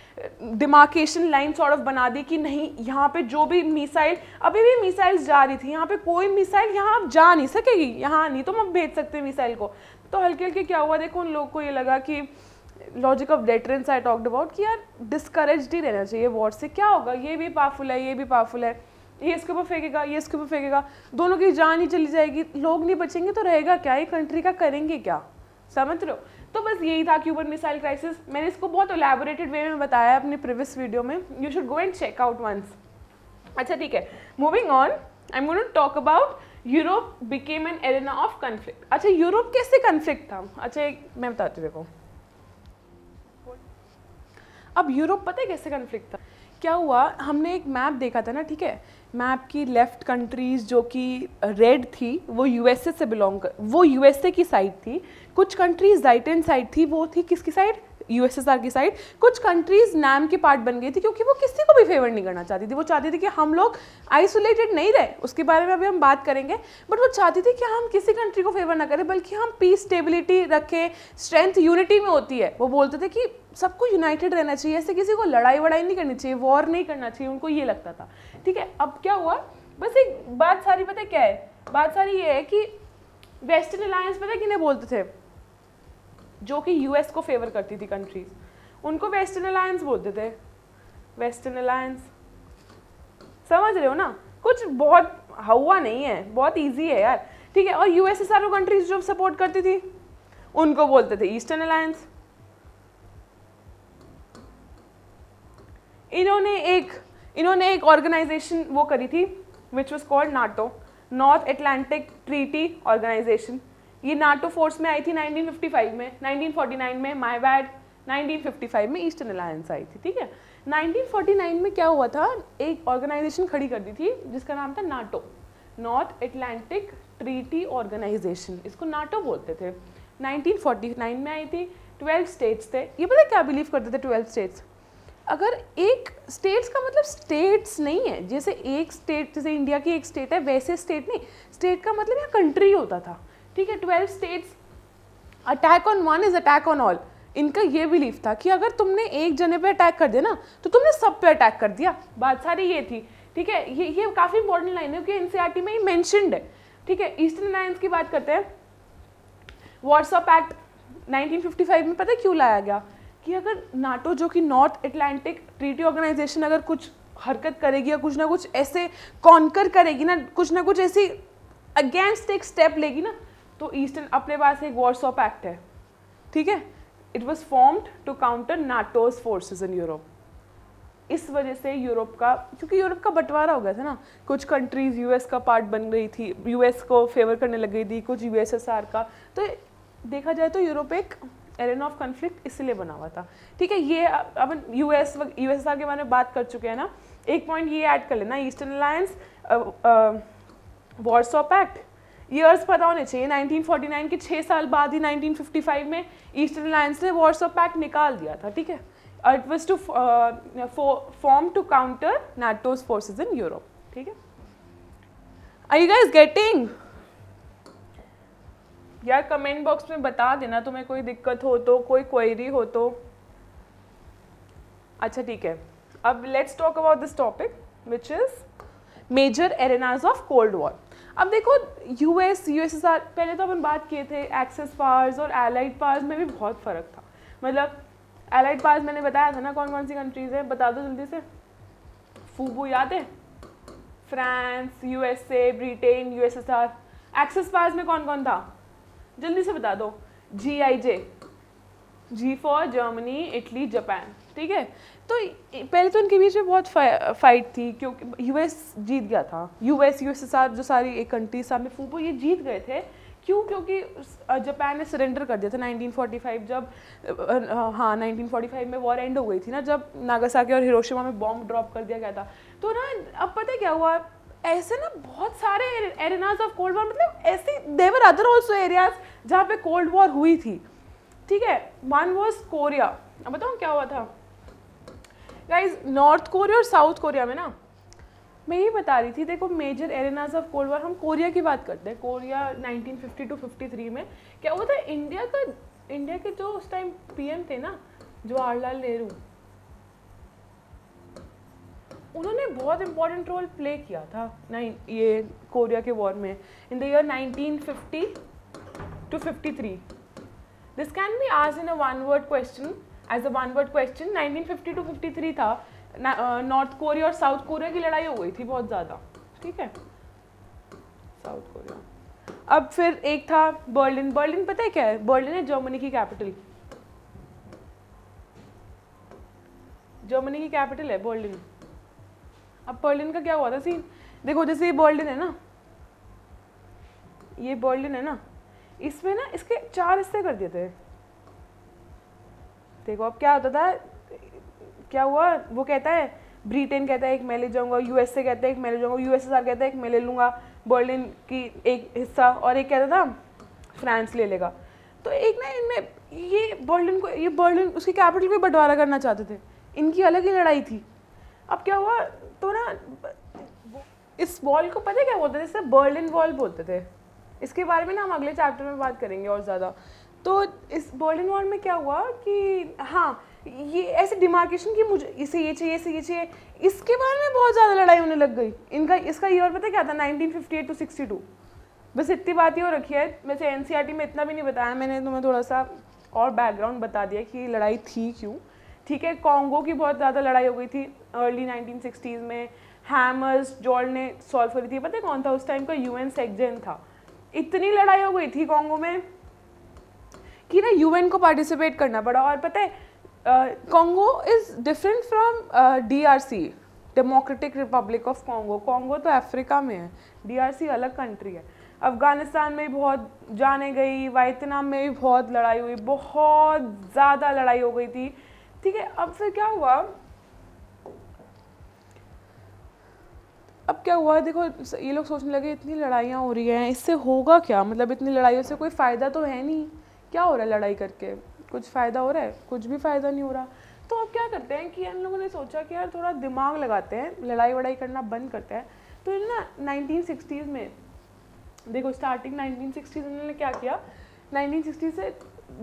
डिमार्केशन लाइन सॉर्ट ऑफ बना दी कि नहीं यहाँ पे जो भी मिसाइल अभी भी मिसाइल्स जा रही थी यहाँ पे कोई मिसाइल यहाँ आप जा नहीं सकेगी यहाँ नहीं तो हम भेज सकते हैं मिसाइल को तो हल्के हल्के क्या हुआ देखो उन लोग को ये लगा कि logic of deterrence I talked about कि यार डिस्करेज ही रहना चाहिए वॉर से क्या होगा ये भी पावरफुल है ये भी पावरफुल है ये इसके ऊपर फेंकेगा ये इसके ऊपर फेंकेगा दोनों की जान ही चली जाएगी लोग नहीं बचेंगे तो रहेगा क्या ये कंट्री का करेंगे क्या समझ रहे हो तो बस यही था क्यूबन मिसाइल क्राइसिस मैंने इसको बहुत एलेबोरेटेड वे में बताया अपने प्रीवियस वीडियो में you should go and check out once अच्छा ठीक है moving on I am going to talk about Europe became an arena of conflict अच्छा यूरोप कैसे कन्फ्लिक्ट था अच्छा एक मैं बताती देखो अब यूरोप पता है कैसे कन्फ्लिक्ट था क्या हुआ हमने एक मैप देखा था ना ठीक है मैप की लेफ्ट कंट्रीज़ जो कि रेड थी वो यूएसए से बिलोंग कर वो यूएसए की साइड थी कुछ कंट्रीज राइट एंड साइड थी वो थी किसकी साइड यूएसएसआर की साइड कुछ कंट्रीज नाम के पार्ट बन गई थी क्योंकि वो किसी को भी फेवर नहीं करना चाहती थी वो चाहती थी कि हम लोग आइसोलेटेड नहीं रहे उसके बारे में अभी हम बात करेंगे बट वो चाहती थी कि हम किसी कंट्री को फेवर ना करें बल्कि हम पीस स्टेबिलिटी रखें स्ट्रेंथ यूनिटी में होती है वो बोलते थे कि सबको यूनाइटेड रहना चाहिए ऐसे किसी को लड़ाई वड़ाई नहीं करनी चाहिए वॉर नहीं करना चाहिए उनको ये लगता था ठीक है अब क्या हुआ बस एक बात सारी पता क्या है बात सारी ये है कि वेस्टर्न अलायंस पता किन्हें बोलते थे जो कि यूएस को फेवर करती थी कंट्रीज उनको वेस्टर्न अलायंस बोलते थे वेस्टर्न अलायंस समझ रहे हो ना कुछ बहुत हवा नहीं है बहुत ईजी है यार ठीक है और यूएसएसआर कंट्रीज जो सपोर्ट करती थी उनको बोलते थे ईस्टर्न अलायंस इन्होंने एक इन्होंने एक ऑर्गेनाइजेशन वो करी थी which was called NATO North Atlantic treaty organisation ये नाटो फोर्स में आई थी 1955 में 1949 में माई बैड 1955 में ईस्टर्न अलायंस आई थी ठीक है 1949 में क्या हुआ था एक ऑर्गेनाइजेशन खड़ी कर दी थी जिसका नाम था NATO North Atlantic treaty organisation इसको नाटो बोलते थे 1949 में आई थी 12 स्टेट्स थे ये पता क्या बिलीव करते थे 12 स्टेट्स अगर एक स्टेट्स का मतलब स्टेट्स नहीं है जैसे एक स्टेट जैसे इंडिया की एक स्टेट है वैसे स्टेट नहीं स्टेट का मतलब यहाँ कंट्री होता था ठीक है twelve states attack on one is attack on all इनका ये बिलीफ था कि अगर तुमने एक जने पे अटैक कर दिया ना तो तुमने सब पे अटैक कर दिया बात सारी ये थी ठीक है ये ये काफ़ी इंपॉर्टेंट लाइन है क्योंकि एन में ही मैंशनड है ठीक है ईस्टर्न अलायंस की बात करते हैं व्हाट्सअप एक्ट 1955 में पता क्यों लाया गया कि अगर नाटो जो कि नॉर्थ अटलांटिक ट्रीटी ऑर्गेनाइजेशन अगर कुछ हरकत करेगी या कुछ ना कुछ ऐसे कॉन्कर करेगी ना कुछ ना कुछ ऐसी अगेंस्ट एक स्टेप लेगी ना तो ईस्टर्न अपने पास एक ऑफ एक्ट है ठीक है it was formed to counter NATO's forces in Europe इस वजह से यूरोप का क्योंकि यूरोप का बंटवारा हो गया था ना कुछ कंट्रीज यूएस का पार्ट बन गई थी यूएस को फेवर करने लग गई थी कुछ यूएसएसआर का तो देखा जाए तो यूरोप एक एरेन ऑफ कन्फ्लिक्ट इसलिए बना हुआ था ठीक है ये अपन यूएस आर के बारे में बात कर चुके हैं ना एक पॉइंट ये ऐड कर लेना eastern alliance of act years पता होने चाहिए 1949 के छः साल बाद ही 1955 में ईस्टर्न अलायंस ने ऑफ पैक्ट निकाल दिया था ठीक है it was to form to counter NATO's forces in Europe ठीक है आई यू गाइज गेटिंग यार कमेंट बॉक्स में बता देना तुम्हें कोई दिक्कत हो तो कोई क्वेरी हो तो अच्छा ठीक है अब let's talk about this topic which is major arenas of cold war अब देखो यूएस यूएसएसआर पहले तो अपन बात किए थे एक्सेस पावर्स और एलाइड पावर्स में भी बहुत फ़र्क था मतलब एलाइड पावर्स मैंने बताया था ना कौन कौन सी कंट्रीज़ हैं बता दो जल्दी से फूबू याद है France USA Britain USSR axis powers में कौन कौन था जल्दी से बता दो G I J G for Germany Italy Japan ठीक है तो पहले तो इनके बीच में बहुत फाइट थी क्योंकि यूएस जीत गया था यूएस यूएस के साथ जो सारी एक कंट्री सामने फूबो ये जीत गए थे क्यों क्योंकि जापान ने सरेंडर कर दिया था 1945 जब हाँ 1945 में वॉर एंड हो गई थी ना जब नागासाकी और हिरोशिमा में बॉम्ब ड्रॉप कर दिया गया था तो ना अब पता है क्या हुआ ऐसे ना बहुत सारे एरिनाज ऑफ कोल्ड वॉर मतलब ऐसे देवर अदर ऑल्सो एरियाज जहाँ पे कोल्ड वॉर हुई थी ठीक है वन वॉज कोरिया अब बताऊँ क्या हुआ था गाइज नॉर्थ कोरिया और साउथ कोरिया में ना मैं ये बता रही थी देखो major arenas of cold war हम कोरिया की बात करते हैं कोरिया 1950 टू 53 में क्या हुआ था इंडिया का इंडिया के जो उस टाइम पीएम थे ना जवाहरलाल नेहरू उन्होंने बहुत इंपॉर्टेंट रोल प्ले किया था नाइन ये कोरिया के वॉर में in the year 1950 to 53 this can be आज in a one word question as a one word question nineteen fifty to fifty three था नॉर्थ कोरिया uh, और South Korea की लड़ाई हो गई थी बहुत ज़्यादा ठीक है साउथ कोरिया अब फिर एक था बर्लिन बर्लिन पता है क्या है बर्लिन है जर्मनी की कैपिटल जर्मनी की कैपिटल है बर्लिन अब बर्लिन का क्या हुआ था सीन देखो जैसे ये बर्लिन है ना ये बर्लिन है ना इसमें ना इसके चार हिस्से कर दिए थे देखो अब क्या होता था क्या हुआ वो कहता है ब्रिटेन कहता है एक मैं ले जाऊँगा यूएसए कहता है एक मैं ले जाऊँगा यूएसएसआर कहता है एक मैं ले लूँगा बर्लिन की एक हिस्सा और एक कहता था फ्रांस ले लेगा तो एक ना इनमें ये बर्लिन को ये बर्लिन उसकी कैपिटल को बंटवारा करना चाहते थे इनकी अलग ही लड़ाई थी अब क्या हुआ तो ना इस वॉल को पता है क्या बोलते थे इसे बर्लिन वॉल बोलते थे इसके बारे में ना हम अगले चैप्टर में बात करेंगे और ज़्यादा तो इस बर्लिन वॉल में क्या हुआ कि हाँ ये ऐसे डिमार्केशन की मुझे इसे ये चाहिए इसे ये चाहिए इसके बारे में बहुत ज़्यादा लड़ाई होने लग गई इनका इसका ईयर पता क्या था 1958 टू 62 बस इतनी बात ही हो रखी है वैसे एन तो e में इतना भी नहीं बताया मैंने तुम्हें थोड़ा सा और बैकग्राउंड बता दिया कि लड़ाई थी क्यों ठीक है कॉन्गो की बहुत ज़्यादा लड़ाई हो गई थी अर्ली सिक्सटीज़ में हैमर्स जॉल ने सॉल्व करी थी पता है कौन था उस टाइम का एन सेक्जेन था इतनी लड़ाई हो गई थी कॉन्गो में कि ना यूएन को पार्टिसिपेट करना पड़ा और पता है Congo is different from DRC democratic republic of Congo Congo तो अफ्रीका में है डीआरसी अलग कंट्री है अफ़गानिस्तान में भी बहुत जाने गई वाइतनाम में भी बहुत लड़ाई हुई बहुत ज़्यादा लड़ाई हो गई थी ठीक है अब फिर क्या हुआ अब क्या हुआ देखो ये लोग सोचने लगे इतनी लड़ाइयाँ हो रही हैं इससे होगा क्या मतलब इतनी लड़ाइयों से कोई फ़ायदा तो है नहीं क्या हो रहा है लड़ाई करके कुछ फ़ायदा हो रहा है कुछ भी फ़ायदा नहीं हो रहा तो अब क्या करते हैं कि इन लोगों ने सोचा कि यार थोड़ा दिमाग लगाते हैं लड़ाई वड़ाई करना बंद करते हैं तो ना नाइनटीन में देखो स्टार्टिंग नाइनटीन सिक्सटीज़ क्या किया नाइनटीन से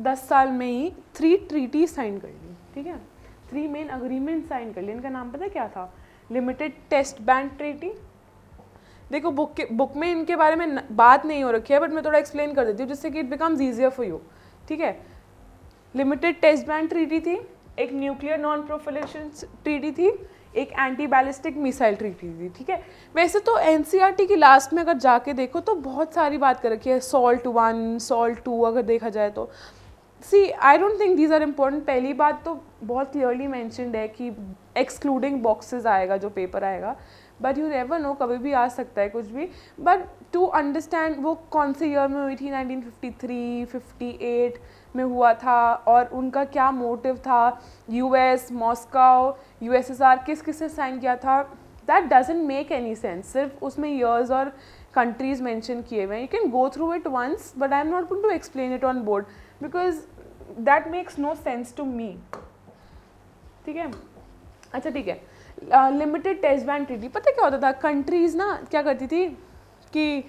दस साल में ही थ्री ट्रीटी साइन कर ली ठीक है थ्री मेन अग्रीमेंट साइन कर लिए इनका नाम पता क्या था लिमिटेड टेस्ट बैंड ट्रीटी देखो बुक के बुक में इनके बारे में बात नहीं हो रखी है बट मैं थोड़ा एक्सप्लेन कर देती हूँ जिससे कि it becomes easier for you ठीक है लिमिटेड टेस्ट बैंड ट्रीटी थी एक न्यूक्लियर नॉन प्रोफिलेशन ट्रीटी थी एक एंटी बैलिस्टिक मिसाइल ट्रीटी थी ठीक है वैसे तो एन e की लास्ट में अगर जाके देखो तो बहुत सारी बात कर रखी है सॉल्ट वन सॉल्ट टू अगर देखा जाए तो see I don't think these are important पहली बात तो बहुत क्लियरली मैंशनड है कि एक्सक्लूडिंग बॉक्सेज आएगा जो पेपर आएगा बट यू नेवर नो कभी भी आ सकता है कुछ भी बट टू अंडरस्टैंड वो कौन से ईयर में हुई थी 1953, 58 में हुआ था और उनका क्या मोटिव था यूएस मॉस्को यूएसएसआर किस किस से साइन किया था that doesn't make any sense सिर्फ उसमें ईयर्स और कंट्रीज मेंशन किए हुए हैं you can go through it once but I am not going to explain it on board because that makes no sense to me ठीक है अच्छा ठीक है लिमिटेड टेस्ट बैंड ट्रीटी पता क्या होता था कंट्रीज़ ना क्या करती थी कि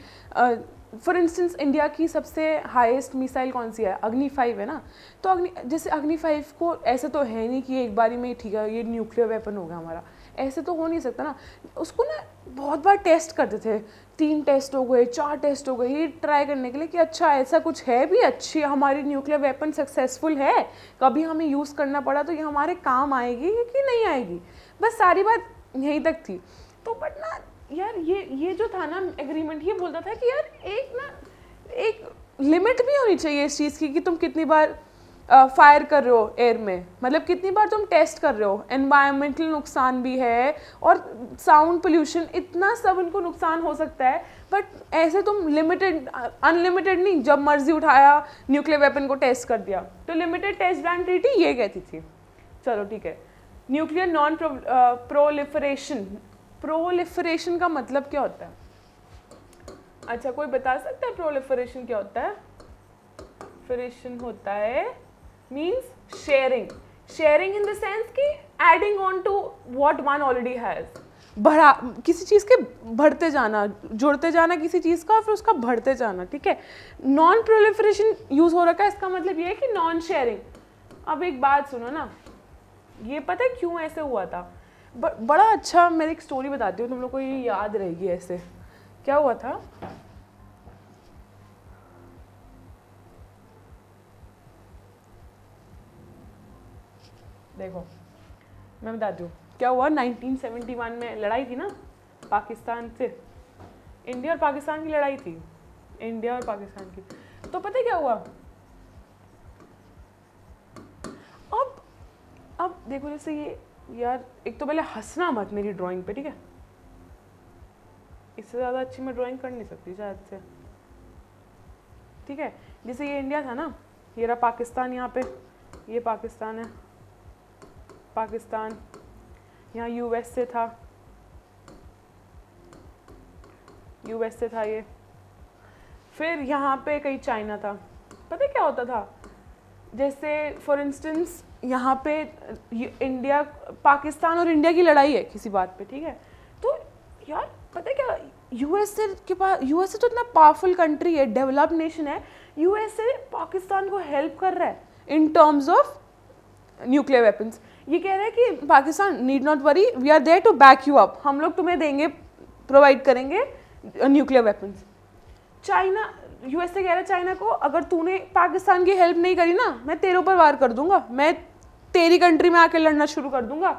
फॉर इंस्टेंस इंडिया की सबसे हाईएस्ट मिसाइल कौन सी है अग्नि फाइव है ना तो अग्नि जैसे अग्नि फाइव को ऐसा तो है नहीं कि एक बारी में ठीक है ये न्यूक्लियर वेपन होगा हमारा ऐसे तो हो नहीं सकता ना उसको ना बहुत बार टेस्ट करते थे तीन टेस्ट हो गए चार टेस्ट हो गए ये ट्राई करने के लिए कि अच्छा ऐसा कुछ है भी अच्छी हमारी न्यूक्लियर वेपन सक्सेसफुल है कभी हमें यूज़ करना पड़ा तो ये हमारे काम आएगी कि नहीं आएगी बस सारी बात यहीं तक थी तो बट ना यार ये ये जो था ना एग्रीमेंट ये बोलता था कि यार एक ना एक लिमिट भी होनी चाहिए इस चीज़ की कि तुम कितनी बार फायर uh, कर रहे हो एयर में मतलब कितनी बार तुम टेस्ट कर रहे हो एनवायरमेंटल नुकसान भी है और साउंड पोल्यूशन इतना सब उनको नुकसान हो सकता है बट ऐसे तुम लिमिटेड अनलिमिटेड नहीं जब मर्जी उठाया न्यूक्लियर वेपन को टेस्ट कर दिया तो लिमिटेड टेस्ट ब्रांड ट्रीटी ये कहती थी चलो ठीक है न्यूक्लियर नॉन प्रोलिफरेशन प्रोलिफरेशन का मतलब क्या होता है अच्छा कोई बता सकता है प्रोलिफरेशन क्या होता है प्रोलिफरेशन होता है means sharing sharing in the sense की adding on to what one already has बढ़ा किसी चीज़ के बढ़ते जाना जुड़ते जाना किसी चीज़ का और फिर उसका बढ़ते जाना ठीक है नॉन प्रोलिफरेशन यूज़ हो रखा है इसका मतलब ये है कि नॉन शेयरिंग अब एक बात सुनो ना ये पता है क्यों ऐसे हुआ था ब, बड़ा अच्छा मैं एक स्टोरी बताती हूँ तुम लोग को ये याद रहेगी ऐसे क्या हुआ था देखो मैं बताती हूँ क्या हुआ 1971 में लड़ाई थी ना पाकिस्तान से इंडिया और पाकिस्तान की लड़ाई थी इंडिया और पाकिस्तान की तो पता क्या हुआ अब देखो जैसे ये यार एक तो पहले हंसना मत मेरी ड्राइंग पे ठीक है इससे ज़्यादा अच्छी मैं ड्राइंग कर नहीं सकती शायद से ठीक है जैसे ये इंडिया था ना ये रहा पाकिस्तान यहाँ पे ये पाकिस्तान है पाकिस्तान यहाँ से था से था ये फिर यहाँ पे कहीं चाइना था पता क्या होता था जैसे फॉर इंस्टेंस यहाँ पे इंडिया पाकिस्तान और इंडिया की लड़ाई है किसी बात पे ठीक है तो यार पता है क्या यूएसए के पास यूएसए तो इतना पावरफुल कंट्री है डेवलप नेशन है यूएसए पाकिस्तान को हेल्प कर रहा है in terms of nuclear weapons ये कह रहा है कि Pakistan need not worry we are there to back you up हम लोग तुम्हें देंगे प्रोवाइड करेंगे nuclear uh, weapons China USA कह रहा है चाइना को अगर तूने पाकिस्तान की हेल्प नहीं करी ना मैं तेरे ऊपर वार कर दूंगा मैं तेरी कंट्री में आके लड़ना शुरू कर दूंगा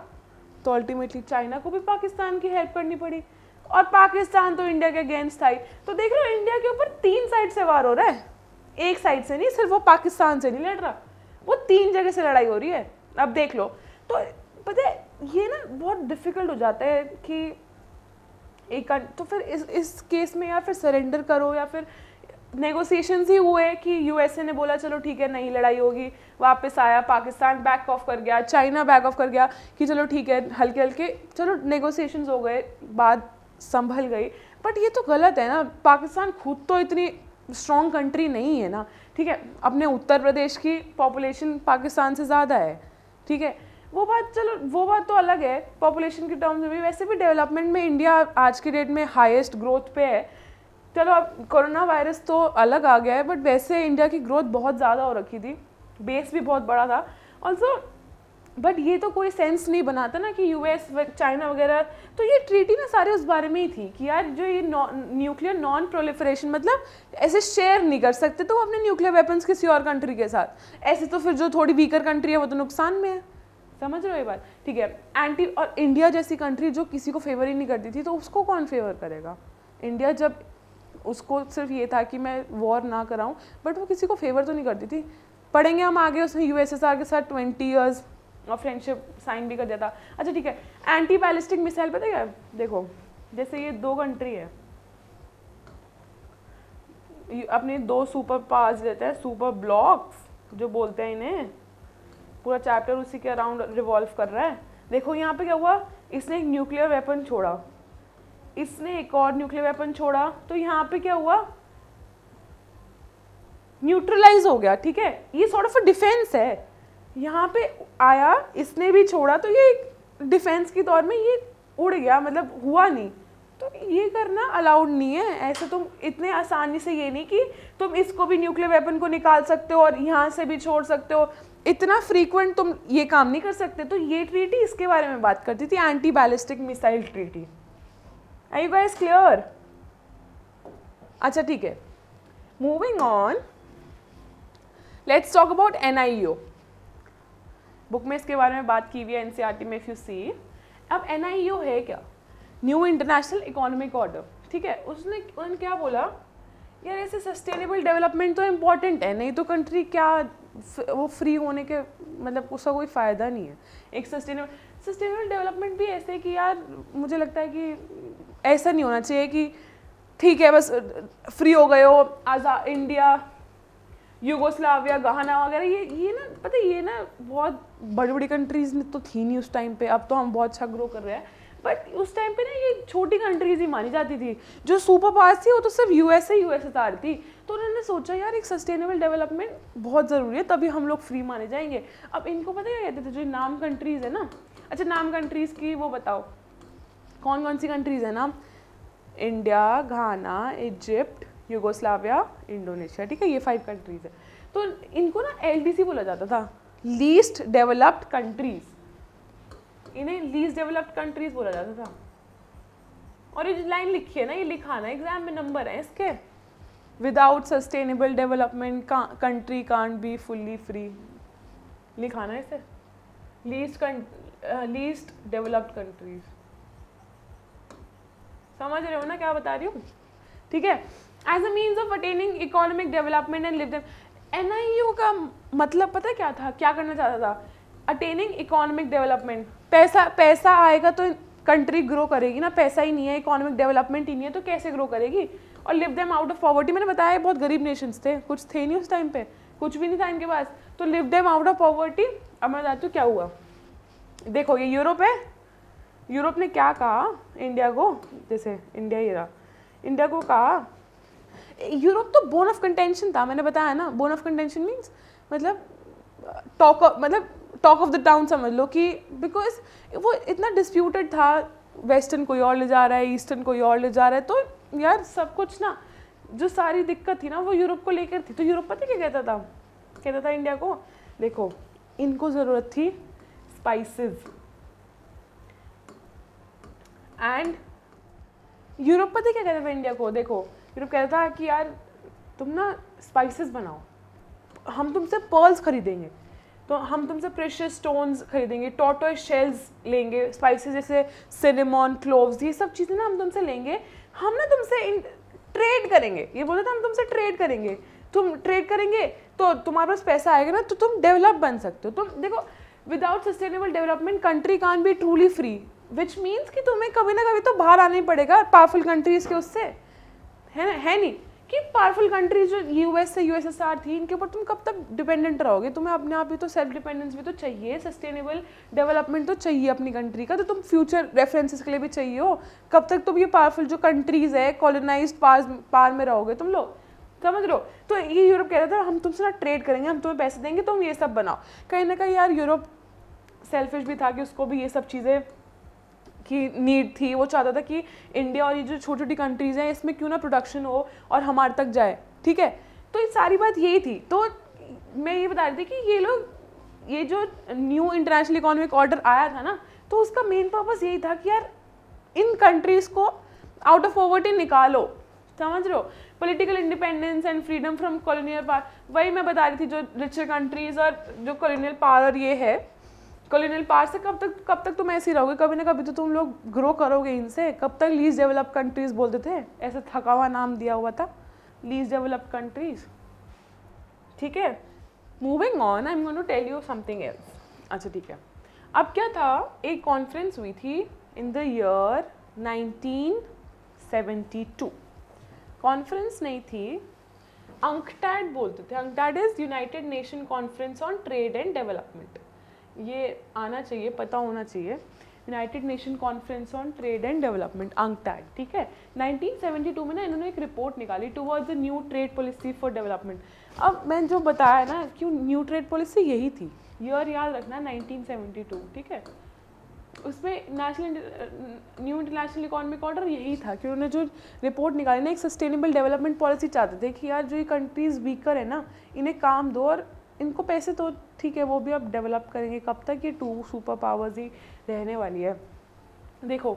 तो अल्टीमेटली चाइना को भी पाकिस्तान की हेल्प करनी पड़ी और पाकिस्तान तो इंडिया के अगेंस्ट था तो देख रहे हो इंडिया के ऊपर तीन साइड से वार हो रहा है एक साइड से नहीं सिर्फ वो पाकिस्तान से नहीं लड़ रहा वो तीन जगह से लड़ाई हो रही है अब देख लो तो पता है ये ना बहुत डिफिकल्ट हो जाता है कि एक तो फिर इस इस केस में या फिर सरेंडर करो या फिर नेगोसिएशन ही हुए कि यूएसए ने बोला चलो ठीक है नहीं लड़ाई होगी वापस आया पाकिस्तान बैक ऑफ कर गया चाइना बैक ऑफ कर गया कि चलो ठीक है हल्के हल्के चलो नेगोसिएशन हो गए बात संभल गई बट ये तो गलत है ना पाकिस्तान खुद तो इतनी स्ट्रॉन्ग कंट्री नहीं है ना ठीक है अपने उत्तर प्रदेश की पॉपुलेशन पाकिस्तान से ज़्यादा है ठीक है वो बात चलो वो बात तो अलग है पॉपुलेशन के टर्म्स में भी वैसे भी डेवलपमेंट में इंडिया आज के डेट में हाईएस्ट ग्रोथ पे है चलो अब कोरोना वायरस तो अलग आ गया है बट वैसे इंडिया की ग्रोथ बहुत ज़्यादा हो रखी थी बेस भी बहुत बड़ा था ऑल्सो बट ये तो कोई सेंस नहीं बनाता ना कि यूएस चाइना वगैरह तो ये ट्रीटी ना सारे उस बारे में ही थी कि यार जो ये न्यूक्लियर नॉन प्रोलिफरेशन मतलब ऐसे शेयर नहीं कर सकते तो वो अपने न्यूक्लियर वेपन्स किसी और कंट्री के साथ ऐसे तो फिर जो थोड़ी वीकर कंट्री है वो तो नुकसान में है समझ रहे हो ये बात ठीक है एंटी और इंडिया जैसी कंट्री जो किसी को फेवर ही नहीं करती थी तो उसको कौन फेवर करेगा इंडिया जब उसको सिर्फ ये था कि मैं वॉर ना कराऊँ बट वो किसी को फेवर तो नहीं करती थी पढ़ेंगे हम आगे उसने यू के साथ ट्वेंटी ईयर्स और फ्रेंडशिप साइन भी कर दिया था अच्छा ठीक है एंटी बैलिस्टिक मिसाइल पता क्या देखो जैसे ये दो कंट्री है अपने दो सुपर पावर्स देते हैं सुपर ब्लॉक्स जो बोलते हैं इन्हें पूरा चैप्टर उसी के अराउंड रिवॉल्व कर रहा है देखो यहाँ पे क्या हुआ इसने एक न्यूक्लियर वेपन छोड़ा इसने एक और न्यूक्लियर वेपन छोड़ा तो यहाँ पे क्या हुआ न्यूट्रलाइज हो गया ठीक है ये सॉर्ट ऑफ डिफेंस है यहाँ पे आया इसने भी छोड़ा तो ये डिफेंस के तौर में ये उड़ गया मतलब हुआ नहीं तो ये करना अलाउड नहीं है ऐसे तुम इतने आसानी से ये नहीं कि तुम इसको भी न्यूक्लियर वेपन को निकाल सकते हो और यहाँ से भी छोड़ सकते हो इतना फ्रीक्वेंट तुम ये काम नहीं कर सकते तो ये ट्रीटी इसके बारे में बात करती थी anti ballistic missile treaty I you guys clear अच्छा ठीक है moving on let's talk about N I U book में इसके बारे में बात की हुई है एन e में इफ़ यू सी अब एन आई यू है क्या न्यू इंटरनेशनल इकोनॉमिक ऑर्डर ठीक है उसने उन्होंने क्या बोला यार ऐसे सस्टेनेबल डेवलपमेंट तो इम्पॉर्टेंट है नहीं तो कंट्री क्या वो फ्री होने के मतलब उसका कोई फ़ायदा नहीं है एक सस्टेनेबल सस्टेनेबल डेवलपमेंट भी ऐसे कि यार मुझे लगता है कि ऐसा नहीं होना चाहिए कि ठीक है बस फ्री हो गए हो आज़ा इंडिया यूगोस्लाविया गहाना वगैरह ये ये ना पता है ये ना बहुत बड़ी बड़ी कंट्रीज़ में तो थी नहीं उस टाइम पे अब तो हम बहुत अच्छा ग्रो कर रहे हैं बट उस टाइम पे ना ये छोटी कंट्रीज ही मानी जाती थी जो सुपर पावर थी वो तो सिर्फ यू यूएसए तार थी तो उन्होंने सोचा यार एक सस्टेनेबल डेवलपमेंट बहुत ज़रूरी है तभी हम लोग फ्री माने जाएंगे अब इनको पता क्या कहते थे जो नाम कंट्रीज़ है ना अच्छा नाम कंट्रीज़ की वो बताओ कौन कौन सी कंट्रीज़ है ना India Ghana Egypt Yugoslavia Indonesia ठीक है ये फाइव कंट्रीज़ है तो इनको ना एल बोला जाता था लीस्ट डेवलप्ड कंट्रीज इन्हें लीस्ट डेवलप्ड कंट्रीज बोला जाता था और ये जो लाइन लिखी है ना ये लिखाना एग्जाम में नंबर है इसके without sustainable development country can't be fully free लिखाना है इसे लीस्ट लीस्ट डेवलप्ड कंट्रीज समझ रहे हो ना क्या बता रही हूँ ठीक है as a means of attaining economic development and लिव एन आई यू का मतलब पता क्या था क्या करना चाहता था अटेनिंग इकोनॉमिक डेवलपमेंट पैसा पैसा आएगा तो कंट्री ग्रो करेगी ना पैसा ही नहीं है इकोनॉमिक डेवलपमेंट ही नहीं है तो कैसे ग्रो करेगी और लिव देम आउट ऑफ पॉवर्टी मैंने बताया बहुत गरीब नेशंस थे कुछ थे नहीं उस टाइम पे कुछ भी नहीं था इनके पास तो लिव देम आउट ऑफ पॉवर्टी अब मैं बताती हूँ क्या हुआ देखो ये यूरोप है यूरोप ने क्या कहा इंडिया को जैसे इंडिया ही रहा इंडिया को कहा यूरोप तो बोन ऑफ कंटेंशन था मैंने बताया ना बोन ऑफ कंटेंशन मीन्स मतलब टॉक मतलब टॉक ऑफ द टाउन समझ लो कि बिकॉज वो इतना डिस्प्यूटेड था वेस्टर्न कोई और ले जा रहा है ईस्टर्न कोई और ले जा रहा है तो यार सब कुछ ना जो सारी दिक्कत थी ना वो यूरोप को लेकर थी तो यूरोप पता क्या कहता था कहता था इंडिया को देखो इनको ज़रूरत थी स्पाइसेस एंड यूरोप पता क्या कहता था इंडिया को देखो यूरोप कहता था कि यार तुम ना स्पाइसेस बनाओ हम तुमसे पर्ल्स खरीदेंगे तो हम तुमसे प्रेशियस स्टोन्स खरीदेंगे टोटो शेल्स लेंगे स्पाइसेस जैसे सिनेमॉन क्लोव्स ये सब चीज़ें ना हम तुमसे लेंगे हम ना तुमसे ट्रेड करेंगे ये बोलते थे हम तुमसे ट्रेड करेंगे तुम ट्रेड करेंगे तो तुम्हारे पास पैसा आएगा ना तो तुम डेवलप बन सकते हो तुम देखो without sustainable development country can be truly free which means कि तुम्हें कभी ना कभी तो बाहर आना ही पड़ेगा पावरफुल कंट्रीज़ के उससे है ना है नहीं कि पावरफुल कंट्रीज जो यू एस से यू एस एस आर थी इनके ऊपर तुम कब तक डिपेंडेंट रहोगे तुम्हें अपने आप ही तो सेल्फ डिपेंडेंस भी तो चाहिए सस्टेनेबल डेवलपमेंट तो चाहिए अपनी कंट्री का तो तुम फ्यूचर रेफरेंसेस के लिए भी चाहिए हो कब तक तुम ये पावरफुल जो कंट्रीज़ है कॉलोनाइज पार पार में रहोगे तुम लोग समझ लो तो ये यूरोप कह रहा था हम तुमसे ना ट्रेड करेंगे हम तुम्हें पैसे देंगे तुम ये सब बनाओ कहीं ना कहीं यार यूरोप सेल्फिश भी था कि उसको भी ये सब चीज़ें की नीड थी वो चाहता था कि इंडिया और ये जो छोटी छोटी कंट्रीज़ हैं इसमें क्यों ना प्रोडक्शन हो और हमारे तक जाए ठीक है तो ये सारी बात यही थी तो मैं ये बता रही थी कि ये लोग ये जो न्यू इंटरनेशनल इकोनॉमिक ऑर्डर आया था ना तो उसका मेन पर्पज़ यही था कि यार इन कंट्रीज़ को आउट ऑफ पॉवर्टी निकालो समझ रहे हो political independence and freedom from colonial power वही मैं बता रही थी जो रिचर कंट्रीज़ और जो कॉलोनियल पावर ये है कॉलोनियल पार्ट से कब तक कब तक तुम ऐसे ही रहोगे कभी ना कभी तो तुम लोग ग्रो करोगे इनसे कब तक लीज डेवलप कंट्रीज बोलते थे ऐसे थका हुआ नाम दिया हुआ था लीज डेवलप कंट्रीज ठीक है moving on I am going to tell you something else अच्छा ठीक है अब क्या था एक कॉन्फ्रेंस हुई थी इन द ईयर 1972 कॉन्फ्रेंस नहीं थी अंकटैड बोलते थे UNCTAD is united nation conference on trade and development ये आना चाहिए पता होना चाहिए united nation conference on trade and development UNCTAD ठीक है 1972 में ना इन्होंने एक रिपोर्ट निकाली towards the new trade policy for development अब मैंने जो बताया ना क्यों न्यू ट्रेड पॉलिसी यही थी ईयर याद रखना 1972 ठीक है उसमें national new international economic order यही था कि उन्होंने जो रिपोर्ट निकाली ना एक सस्टेनेबल डेवलपमेंट पॉलिसी चाहते थे कि यार जो ये कंट्रीज़ वीकर है ना इन्हें काम दो और इनको पैसे तो ठीक है वो भी आप डेवलप करेंगे कब तक ये टू सुपर पावर्स ही रहने वाली है देखो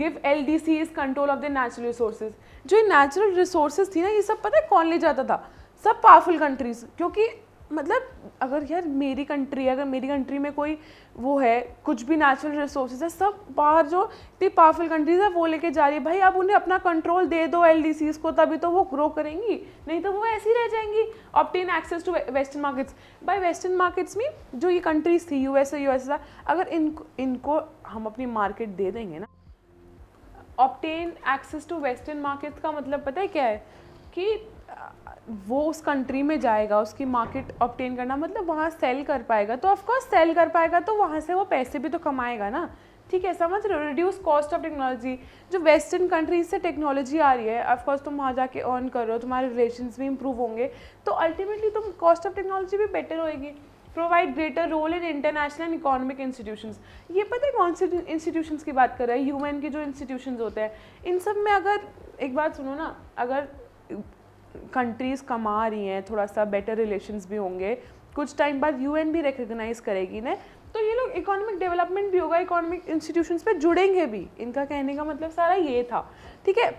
give L D C is control of the natural resources जो ये नेचुरल रिसोर्सेज थी ना ये सब पता है कौन ले जाता था सब पावरफुल कंट्रीज क्योंकि मतलब अगर यार मेरी कंट्री अगर मेरी कंट्री में कोई वो है कुछ भी नेचुरल रिसोर्सेज है सब बाहर जो इतनी पावरफुल कंट्रीज है वो लेके जा रही है भाई आप उन्हें अपना कंट्रोल दे दो एल को तभी तो वो ग्रो करेंगी नहीं तो वो ऐसी रह जाएंगी obtain access to western markets by western markets में जो ये कंट्रीज थी यू एस यू एस अगर इन इनको हम अपनी मार्केट दे देंगे ना obtain access to western market का मतलब पता है क्या है कि वो उस कंट्री में जाएगा उसकी मार्केट ऑप्टेन करना मतलब वहाँ सेल कर पाएगा तो ऑफकोर्स सेल कर पाएगा तो वहाँ से वो पैसे भी तो कमाएगा ना ठीक है समझ रहे हो रिड्यूस कॉस्ट ऑफ टेक्नोलॉजी जो वेस्टर्न कंट्रीज से टेक्नोलॉजी आ रही है ऑफकोर्स तुम वहाँ जाके अर्न कर रहे हो तुम्हारे रिलेशन भी इंप्रूव होंगे तो अल्टीमेटली तुम कॉस्ट ऑफ टेक्नोलॉजी भी बेटर होएगी provide greater role in international and economic institution ये पता है कौन से इंस्टीट्यूशन की बात कर रहे हैं यू के जो इंस्टीट्यूशन होते हैं इन सब में अगर एक बात सुनो ना अगर कंट्रीज़ कमा रही हैं थोड़ा सा बेटर रिलेशंस भी होंगे कुछ टाइम बाद यूएन भी रिकग्नाइज़ करेगी ना तो ये लोग इकोनॉमिक डेवलपमेंट भी होगा इकोनॉमिक इंस्टीट्यूशंस पे जुड़ेंगे भी इनका कहने का मतलब सारा ये था ठीक है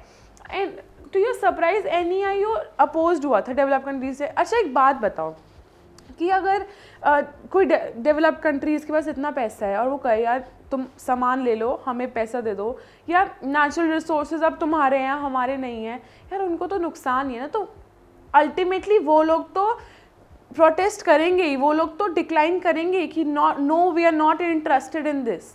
and to your surprise N E I oppose हुआ था डेवलप कंट्रीज से अच्छा एक बात बताओ कि अगर आ, कोई डेवलप कंट्रीज़ के पास इतना पैसा है और वो कहे यार तुम सामान ले लो हमें पैसा दे दो या नेचुरल रिसोर्सेज अब तुम्हारे हैं हमारे नहीं हैं यार उनको तो नुकसान ही है ना तो अल्टीमेटली वो लोग तो प्रोटेस्ट करेंगे ही वो लोग तो डिक्लाइन करेंगे कि no we are not interested in this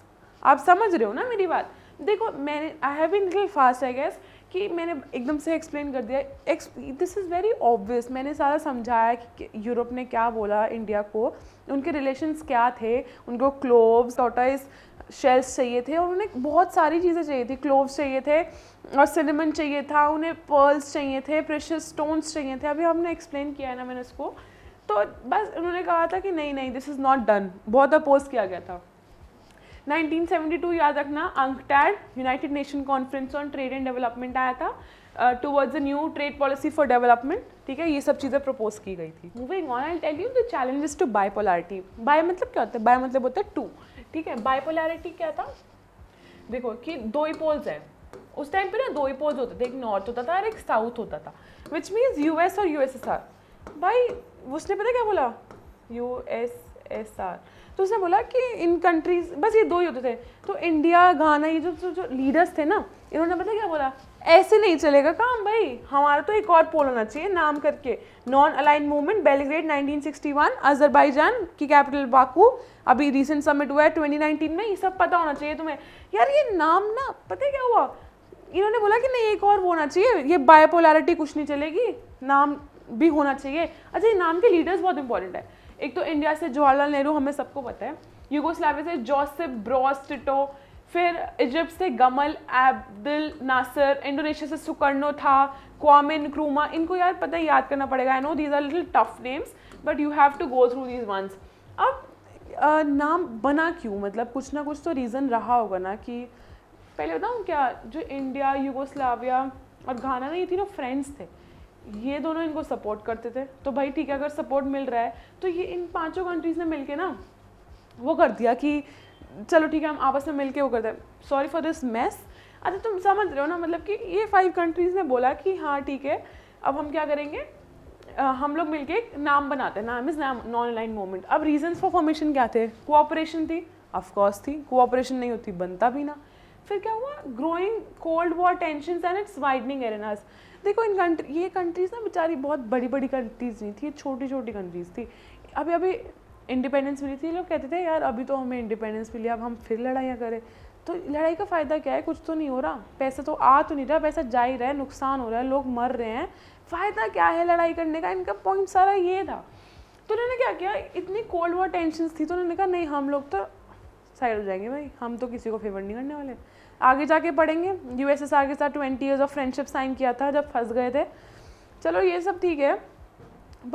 आप समझ रहे हो ना मेरी बात देखो मैंने I have been little fast I guess कि मैंने एकदम से एक्सप्लेन कर दिया दिस इज़ वेरी ऑब्वियस मैंने सारा समझाया कि यूरोप ने क्या बोला इंडिया को उनके रिलेशंस क्या थे उनको क्लोव्स टोटाइस शेल्स चाहिए थे और उन्हें बहुत सारी चीज़ें चाहिए थी क्लोव्स चाहिए थे और सिनेमन चाहिए था उन्हें पर्ल्स चाहिए थे प्रेशस स्टोन्स चाहिए थे अभी हमने एक्सप्लेन किया है ना मैंने उसको तो बस उन्होंने कहा था कि नहीं नहीं दिस इज़ नॉट डन बहुत अपोज किया गया था 1972 याद रखना UNCTAD United nation conference on trade and development आया था towards a new trade policy for development ठीक है ये सब चीज़ें प्रपोज की गई थी moving on I tell you the challenges to bipolarity bi मतलब क्या होता है बाय मतलब होता है टू ठीक है बायपोलैरिटी क्या था देखो कि दो ही पोल्स हैं उस टाइम पे ना दो ही पोल्स होते थे एक नॉर्थ होता था और एक साउथ होता था विच मीन्स यू एस और यू एस एस आर भाई उसने पता क्या बोला यू एस एस आर तो उसने बोला कि इन कंट्रीज बस ये दो ही होते थे तो इंडिया गाना ये जो जो, जो लीडर्स थे ना इन्होंने पता क्या बोला ऐसे नहीं चलेगा काम भाई हमारा तो एक और पोल होना चाहिए नाम करके non align movement Belgrade 1961 Azerbaijan की कैपिटल बाकू अभी रिसेंट समिट हुआ है 2019 में ये सब पता होना चाहिए तुम्हें यार ये नाम ना पता क्या हुआ इन्होंने बोला कि नहीं एक और वो होना चाहिए ये बायोपोलैरिटी कुछ नहीं चलेगी नाम भी होना चाहिए अच्छा ये नाम के लीडर्स बहुत इंपॉर्टेंट है एक तो इंडिया से जवाहरलाल नेहरू हमें सबको पता है यूगोस्लाविया से जोसेफ ब्रॉस टिटो फिर इजिप्ट से गमल एब्दुल नासर इंडोनेशिया से सुकर्नो था क्वामिन क्रूमा इनको यार पता है याद करना पड़ेगा I know these are little tough names but you have to go through these ones अब नाम बना क्यों मतलब कुछ ना कुछ तो रीज़न रहा होगा ना कि पहले बताऊँ क्या जो इंडिया यूगोस्लाविया और घाना नहीं थी ना फ्रेंड्स थे ये दोनों इनको सपोर्ट करते थे तो भाई ठीक है अगर सपोर्ट मिल रहा है तो ये इन पांचों कंट्रीज़ ने मिलके ना वो कर दिया कि चलो ठीक है हम आपस में मिलके वो करते हैं सॉरी फॉर दिस मैस अच्छा तुम समझ रहे हो ना मतलब कि ये फाइव कंट्रीज़ ने बोला कि हाँ ठीक है अब हम क्या करेंगे आ, हम लोग मिलके एक नाम बनाते हैं नाम इज़ नाम नॉन लाइन मोमेंट अब रीजंस फॉर फॉर्मेशन क्या थे कोऑपरेशन थी ऑफकोर्स थी कोऑपरेशन नहीं होती बनता भी ना फिर क्या हुआ growing cold war tension and its widening arenas देखो इन कंट्री ये कंट्रीज़ ना बेचारी बहुत बड़ी बड़ी कंट्रीज़ नहीं थी ये छोटी छोटी कंट्रीज़ थी अभी अभी इंडिपेंडेंस मिली थी लोग कहते थे यार अभी तो हमें इंडिपेंडेंस मिली अब हम फिर लड़ाइयाँ करें तो लड़ाई का फ़ायदा क्या है कुछ तो नहीं हो रहा पैसा तो आ तो नहीं रहा पैसा जा ही रहा है नुकसान हो रहा है लोग मर रहे हैं फ़ायदा क्या है लड़ाई करने का इनका पॉइंट सारा ये था तो उन्होंने क्या किया इतनी कोल्ड वॉर टेंशन थी तो उन्होंने कहा नहीं हम लोग तो साइड हो जाएंगे भाई हम तो किसी को फेवर नहीं करने वाले आगे जाके पढ़ेंगे यूएसएसआर के साथ twenty years of friendship sign किया था जब फंस गए थे चलो ये सब ठीक है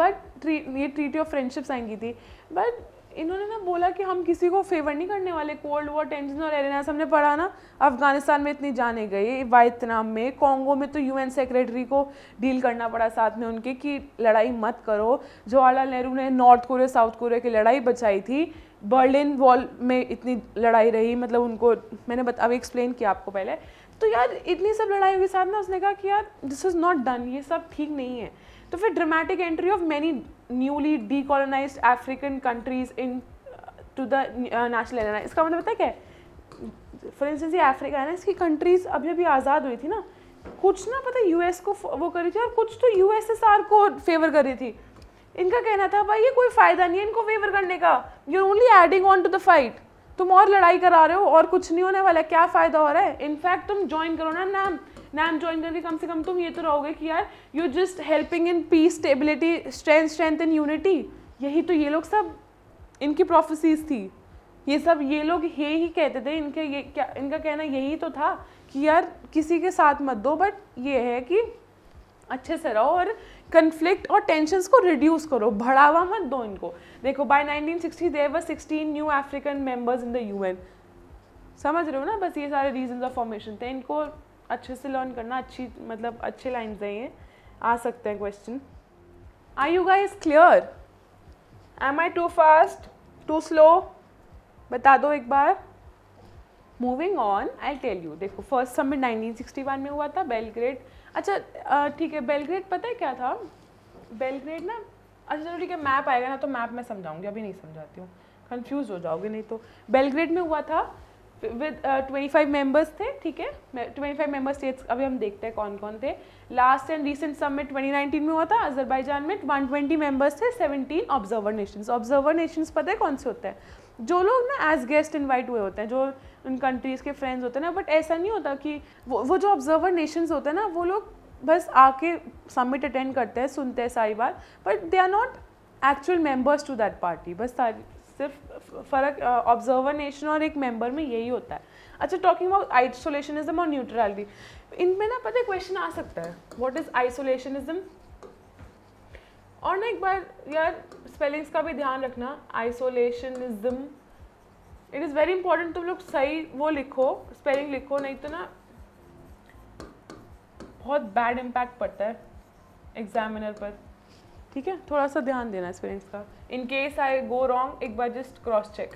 बट ये ट्रीटी ऑफ फ्रेंडशिप साइन की थी बट इन्होंने ना बोला कि हम किसी को फेवर नहीं करने वाले कोल्ड वॉर टेंशन और एरेनास हमने पढ़ा ना अफगानिस्तान में इतनी जाने गई वायतनाम में कॉन्गो में तो यूएन सेक्रेटरी को डील करना पड़ा साथ में उनके कि लड़ाई मत करो जवाहरलाल नेहरू ने नॉर्थ कोरिया साउथ कोरिया की लड़ाई बचाई थी बर्लिन वॉल में इतनी लड़ाई रही मतलब उनको मैंने बता अभी एक्सप्लेन किया आपको पहले तो यार इतनी सब लड़ाइयों के साथ ना उसने कहा कि यार दिस इज़ नॉट डन ये सब ठीक नहीं है तो फिर dramatic entry of many newly decolonize African countries into the national area इसका मतलब पता क्या है फॉर इंस्टेंस ये अफ्रीका है ना इसकी कंट्रीज अभी अभी आज़ाद हुई थी ना कुछ ना पता यूएस को वो कर रही थी और कुछ तो यूएसएसआर को फेवर कर रही थी इनका कहना था भाई ये कोई फ़ायदा नहीं है इनको वेवर करने का you only adding on to the fight तुम और लड़ाई करा रहे हो और कुछ नहीं होने वाला क्या फ़ायदा हो रहा है इनफैक्ट तुम ज्वाइन करो ना नाम नाम ज्वाइन करके कम से कम तुम ये तो रहोगे कि यार you just helping in peace stability strength strength in unity यही तो ये लोग सब इनकी प्रोफेसीज थी ये सब ये लोग ये ही कहते थे इनके ये क्या इनका कहना यही तो था कि यार किसी के साथ मत दो बट ये है कि अच्छे से रहो और कन्फ्लिक्ट और टेंशन को रिड्यूस करो बढ़ावा मत दो इनको देखो nineteen sixty there were sixteen new African members in the U N समझ रहे हो ना बस ये सारे रीजन ऑफ फॉर्मेशन थे इनको अच्छे से लर्न करना अच्छी मतलब अच्छे लाइन हैं ये आ सकते हैं question I you guys clear am I too fast too slow बता दो एक बार moving on I tell you देखो फर्स्ट समिट वन में हुआ था बेलग्रेड अच्छा ठीक है बेलग्रेड पता है क्या था बेलग्रेड ना अच्छा चलो ठीक है मैप आएगा ना तो मैप मैं समझाऊंगी अभी नहीं समझाती हूँ कंफ्यूज हो जाओगे नहीं तो बेलग्रेड में हुआ था विद ट्वेंटी फाइव मेम्बर्स थे ठीक है ट्वेंटी फाइव मेम्बर स्टेट्स अभी हम देखते हैं कौन कौन थे last and recent summit nineteen में हुआ था अजरबैजान में वन ट्वेंटी मेम्बर्स थे seventeen observer nations observer nations पता है कौन से होते हैं जो लोग ना एज गेस्ट इन्वाइट हुए होते हैं जो उन कंट्रीज़ के फ्रेंड्स होते हैं ना बट ऐसा नहीं होता कि वो वो जो ऑब्जर्वर नेशंस होते हैं ना वो लोग बस आके समिट अटेंड करते हैं सुनते हैं सारी बात but they are not actual members to that party बस सिर्फ फ़र्क ऑब्जर्वर नेशन और एक मेंबर में यही होता है अच्छा टॉकिंग अबाउट आइसोलेशनिज्म और न्यूट्रलिटी इनमें ना पता क्वेश्चन आ सकता है वॉट इज़ आइसोलेशनिज्म और ना एक बार यार स्पेलिंग्स का भी ध्यान रखना isolationism it is very important तुम लोग सही वो लिखो स्पेलिंग लिखो नहीं तो ना बहुत बैड इम्पैक्ट पड़ता है एग्जामिनर पर ठीक है थोड़ा सा ध्यान देना स्पेलिंग्स का in case I go wrong एक बार जस्ट क्रॉस चेक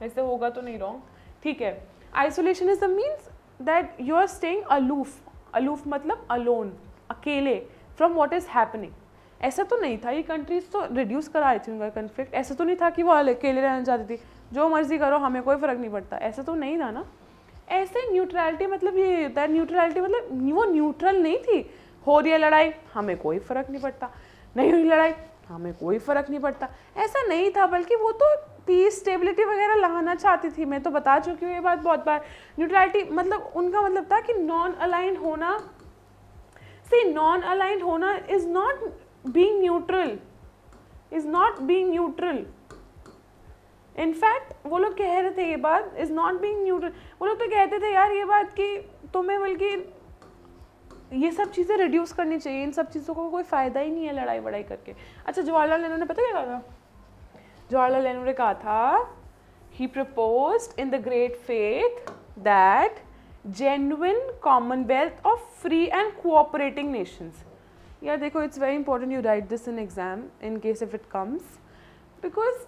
वैसे होगा तो नहीं रॉन्ग ठीक है isolation is the means that you are staying aloof aloof मतलब अलोन अकेले फ्रॉम वॉट इज़ हैपनिंग ऐसा तो नहीं था ये कंट्रीज तो रिड्यूस करा रही थी उनका कन्फ्लिक्ट ऐसा तो नहीं था कि वो अकेले रहना चाहती थी जो मर्जी करो हमें कोई फ़र्क नहीं पड़ता ऐसा तो नहीं था ना ऐसे न्यूट्रलिटी मतलब ये होता है न्यूट्रलिटी मतलब वो न्यूट्रल नहीं थी हो रही है लड़ाई हमें कोई फ़र्क नहीं पड़ता नहीं हुई लड़ाई हमें कोई फ़र्क नहीं पड़ता ऐसा नहीं था बल्कि वो तो पीस स्टेबिलिटी वगैरह लाना चाहती थी मैं तो बता चुकी हूँ ये बात बहुत बार न्यूट्रलिटी मतलब उनका मतलब था कि नॉन अलाइंड होना से नॉन अलाइंड होना is not being neutral is not being neutral in fact वो लोग कह रहे थे ये बात इज़ नॉट बींग न्यूट्रल वो लोग तो कहते थे यार ये बात कि तुम्हें बल्कि ये सब चीज़ें रिड्यूस करनी चाहिए इन सब चीज़ों को कोई फ़ायदा ही नहीं है लड़ाई वड़ाई करके अच्छा जवाहरलाल नेहरू ने पता क्या कहा था जवाहरलाल नेहरू ने कहा था he propose in the great faith that genuine commonwealth of free and cooperating nations यार देखो it's very important you write this in exam in case if it comes because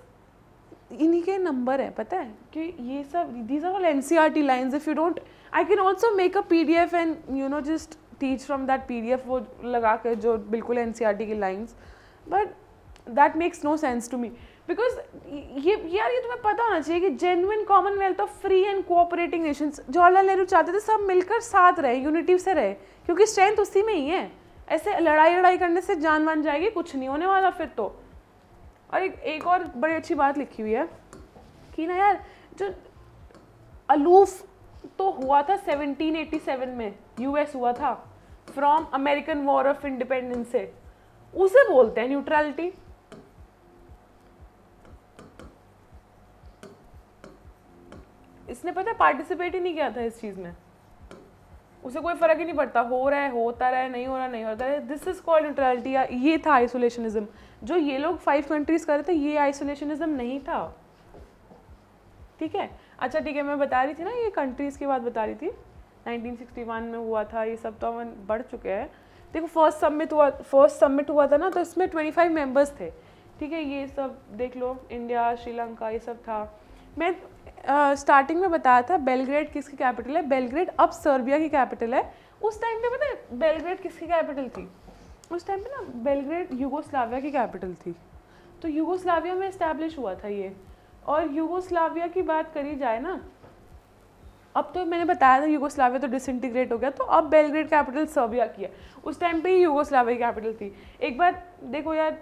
इन्हीं के नंबर है पता है कि ये सब these are all N C R T lines if you don't I can also make a P D F and you know just teach from that P D F वो लगा कर जो बिल्कुल एन सी आर टी की lines but that makes no sense to me because ये यार ये तुम्हें पता होना चाहिए कि genuine commonwealth of free and cooperating nations Jawaharlal Nehru चाहते थे सब मिलकर साथ रहे यूनिटी से रहे क्योंकि स्ट्रेंथ उसी में ही है ऐसे लड़ाई लड़ाई करने से जान वान जाएगी कुछ नहीं होने वाला फिर तो और एक एक और बड़ी अच्छी बात लिखी हुई है कि ना यार जो अलूफ तो हुआ था 1787 में यूएस हुआ था from American war of independence से उसे बोलते हैं न्यूट्रलिटी इसने पता पार्टिसिपेट ही नहीं किया था इस चीज़ में उसे कोई फर्क ही नहीं पड़ता हो रहा है होता रहा है नहीं हो रहा नहीं होता रहा दिस इज कॉल्ड न्यूट्रलिटी या ये था आइसोलेशनिज्म जो ये लोग फाइव कंट्रीज कर रहे थे ये आइसोलेशनिज्म नहीं था ठीक है अच्छा ठीक है मैं बता रही थी ना ये कंट्रीज़ की बात बता रही थी 1961 में हुआ था ये सब तो अमन बढ़ चुके हैं देखो फर्स्ट सबमिट हुआ फर्स्ट सबमिट हुआ था ना तो इसमें 25 मेम्बर्स थे ठीक है ये सब देख लो इंडिया श्रीलंका ये सब था मैं स्टार्टिंग uh, में बताया था बेलग्रेड किसकी कैपिटल है बेलग्रेड अब सर्बिया की कैपिटल है उस टाइम पे पता है बेलग्रेड किसकी कैपिटल थी उस टाइम पे ना बेलग्रेड यूगोस्लाविया की कैपिटल थी तो यूगोस्लाविया में इस्टेब्लिश हुआ था ये और यूगोस्लाविया की बात करी जाए ना अब तो मैंने बताया था यूगोस्लाविया तो डिसइंटीग्रेट हो गया तो अब बेलग्रेड कैपिटल सर्बिया की है उस टाइम पे ही यूगोस्लाविया की कैपिटल थी एक बार देखो यार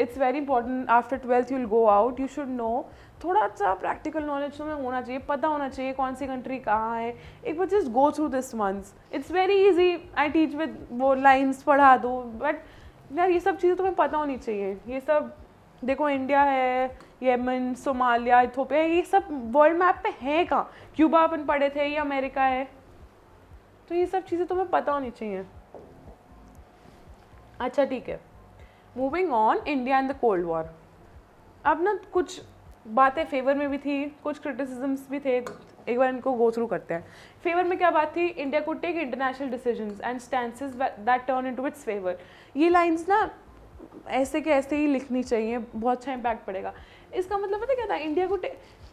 it's very important after twelfth will go out you should know थोड़ा सा प्रैक्टिकल नॉलेज तुम्हें होना चाहिए पता होना चाहिए कौन सी कंट्री कहाँ है एक बार just go through this months it's very easy I teach with वो लाइन्स पढ़ा दो बट यार ये सब चीज़ें तुम्हें पता होनी चाहिए ये सब देखो इंडिया है येमन सोमालिया इथोपिया ये सब वर्ल्ड मैप पे है कहाँ क्यूबा अपन पढ़े थे ये अमेरिका है तो ये सब चीज़ें तुम्हें पता होनी चाहिए अच्छा ठीक है moving on India and the cold war अब ना कुछ बातें फेवर में भी थी कुछ क्रिटिसिजम्स भी थे एक बार इनको गो थ्रू करते हैं फेवर में क्या बात थी इंडिया को take international decision and stand that turn into its favour ये लाइन्स ना ऐसे के ऐसे ही लिखनी चाहिए बहुत अच्छा इम्पैक्ट पड़ेगा इसका मतलब पता क्या था इंडिया को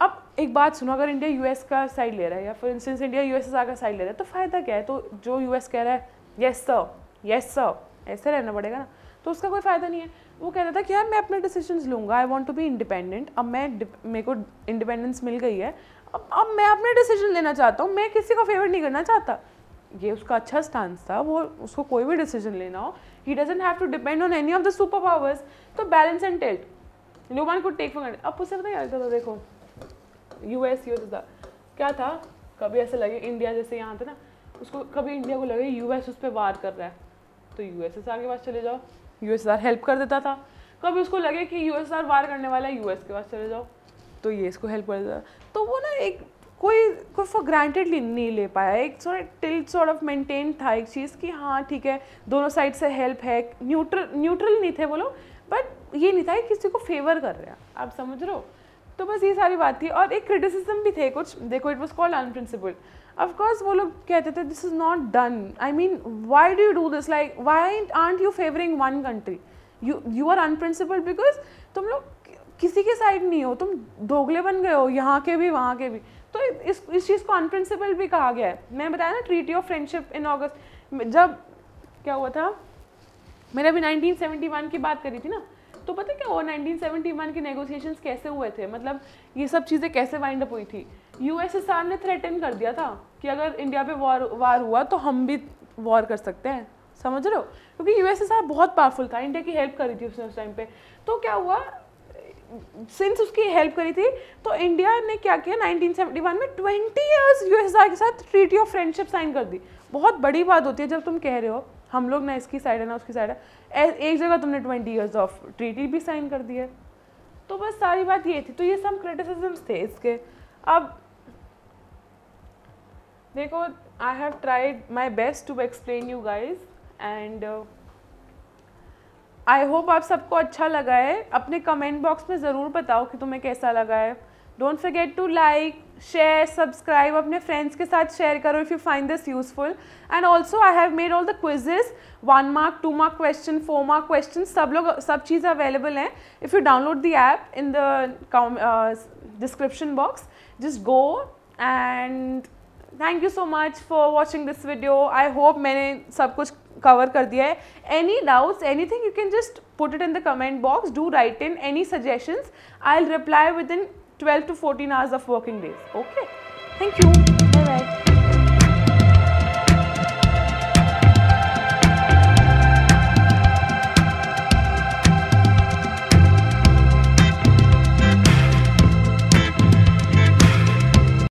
अब एक बात सुनो अगर इंडिया यूएस का साइड ले रहा है या फॉर इंस्टेंस इंडिया एस का साइड ले रहा है तो फ़ायदा क्या है तो जो यूएस कह रहा है यस सर यस सर ऐसे रहना पड़ेगा ना तो उसका कोई फ़ायदा नहीं है वो कह रहा था कि यार मैं अपने डिसीजन लूँगा I want to be independent अब मैं मेरे को इंडिपेंडेंस मिल गई है अब अब मैं अपने डिसीजन लेना चाहता हूँ मैं किसी को फेवर नहीं करना चाहता ये उसका अच्छा स्टांस था वो उसको कोई भी डिसीजन लेना हो he doesn't have to depend on any of the super powers तो balance and tilt no one को टेक फॉर अब उससे पता क्या था देखो यू एस यू था क्या था कभी ऐसे लगे इंडिया जैसे यहाँ था ना उसको कभी इंडिया को लगे यू एस उस पर वार कर रहा है तो यू एस एस आगे पास चले जाओ यू हेल्प कर देता था कभी उसको लगे कि यू वार करने वाला है यू के पास चले जाओ तो ये इसको हेल्प कर देता था तो वो ना एक कोई कोई फॉर ग्रांटेडली नहीं ले पाया एक sort till sort of maintain था एक चीज़ कि हाँ ठीक है दोनों साइड से हेल्प है न्यूट्रल न्यूट्रल नहीं थे वो लोग बट ये नहीं था कि किसी को फेवर कर रहे हैं आप समझ रहे हो तो बस ये सारी बात थी और एक क्रिटिसिज्म भी थे कुछ देखो it was called unprincipled of course वो लोग कहते थे this is not done I mean why do you do this like why aren't you favouring one country you you are unprincipled because तुम लोग किसी के साइड नहीं हो तुम दोगले बन गए हो यहाँ के भी वहाँ के भी तो इस इस चीज़ को अनप्रिंसिपल भी कहा गया है मैं बताया ना treaty of friendship in August जब क्या हुआ था मैंने अभी 1971 की बात करी थी ना तो पता क्या हुआ 1971 के नेगोशिएशंस कैसे हुए थे मतलब ये सब चीज़ें कैसे वाइंड अप हुई थी यूएसएसआर ने थ्रेटन कर दिया था कि अगर इंडिया पे वार वार हुआ तो हम भी वॉर कर सकते हैं समझ रहे हो क्योंकि यूएसएसआर बहुत पावरफुल था इंडिया की हेल्प करी थी उसने उस टाइम पे तो क्या हुआ सिंस उसकी हेल्प करी थी तो इंडिया ने क्या किया 1971 में 20 इयर्स यूएसएसआर के साथ ट्रीटी ऑफ फ्रेंडशिप साइन कर दी बहुत बड़ी बात होती है जब तुम कह रहे हो हम लोग ना इसकी साइड है ना उसकी साइड है एक जगह तुमने ट्वेंटी ईयर्स ऑफ ट्रीटी भी साइन कर दी है तो बस सारी बात ये थी तो ये सब क्रिटिसिजम्स थे इसके अब देखो I have tried my best to explain you guys and I hope आप सबको अच्छा लगा है अपने कमेंट बॉक्स में ज़रूर बताओ कि तुम्हें कैसा लगा है don't forget to like share subscribe अपने फ्रेंड्स के साथ शेयर करो if you find this useful and also I have made all the quizzes one mark two mark question four mark question सब लोग सब चीज़ अवेलेबल हैं if you download the app in the description box just go and thank you so much for watching this video I hope मैंने सब कुछ cover कर दिया है any doubts anything you can just put it in the comment box do write in any suggestions I reply within twelve to fourteen hours of working days okay thank you bye bye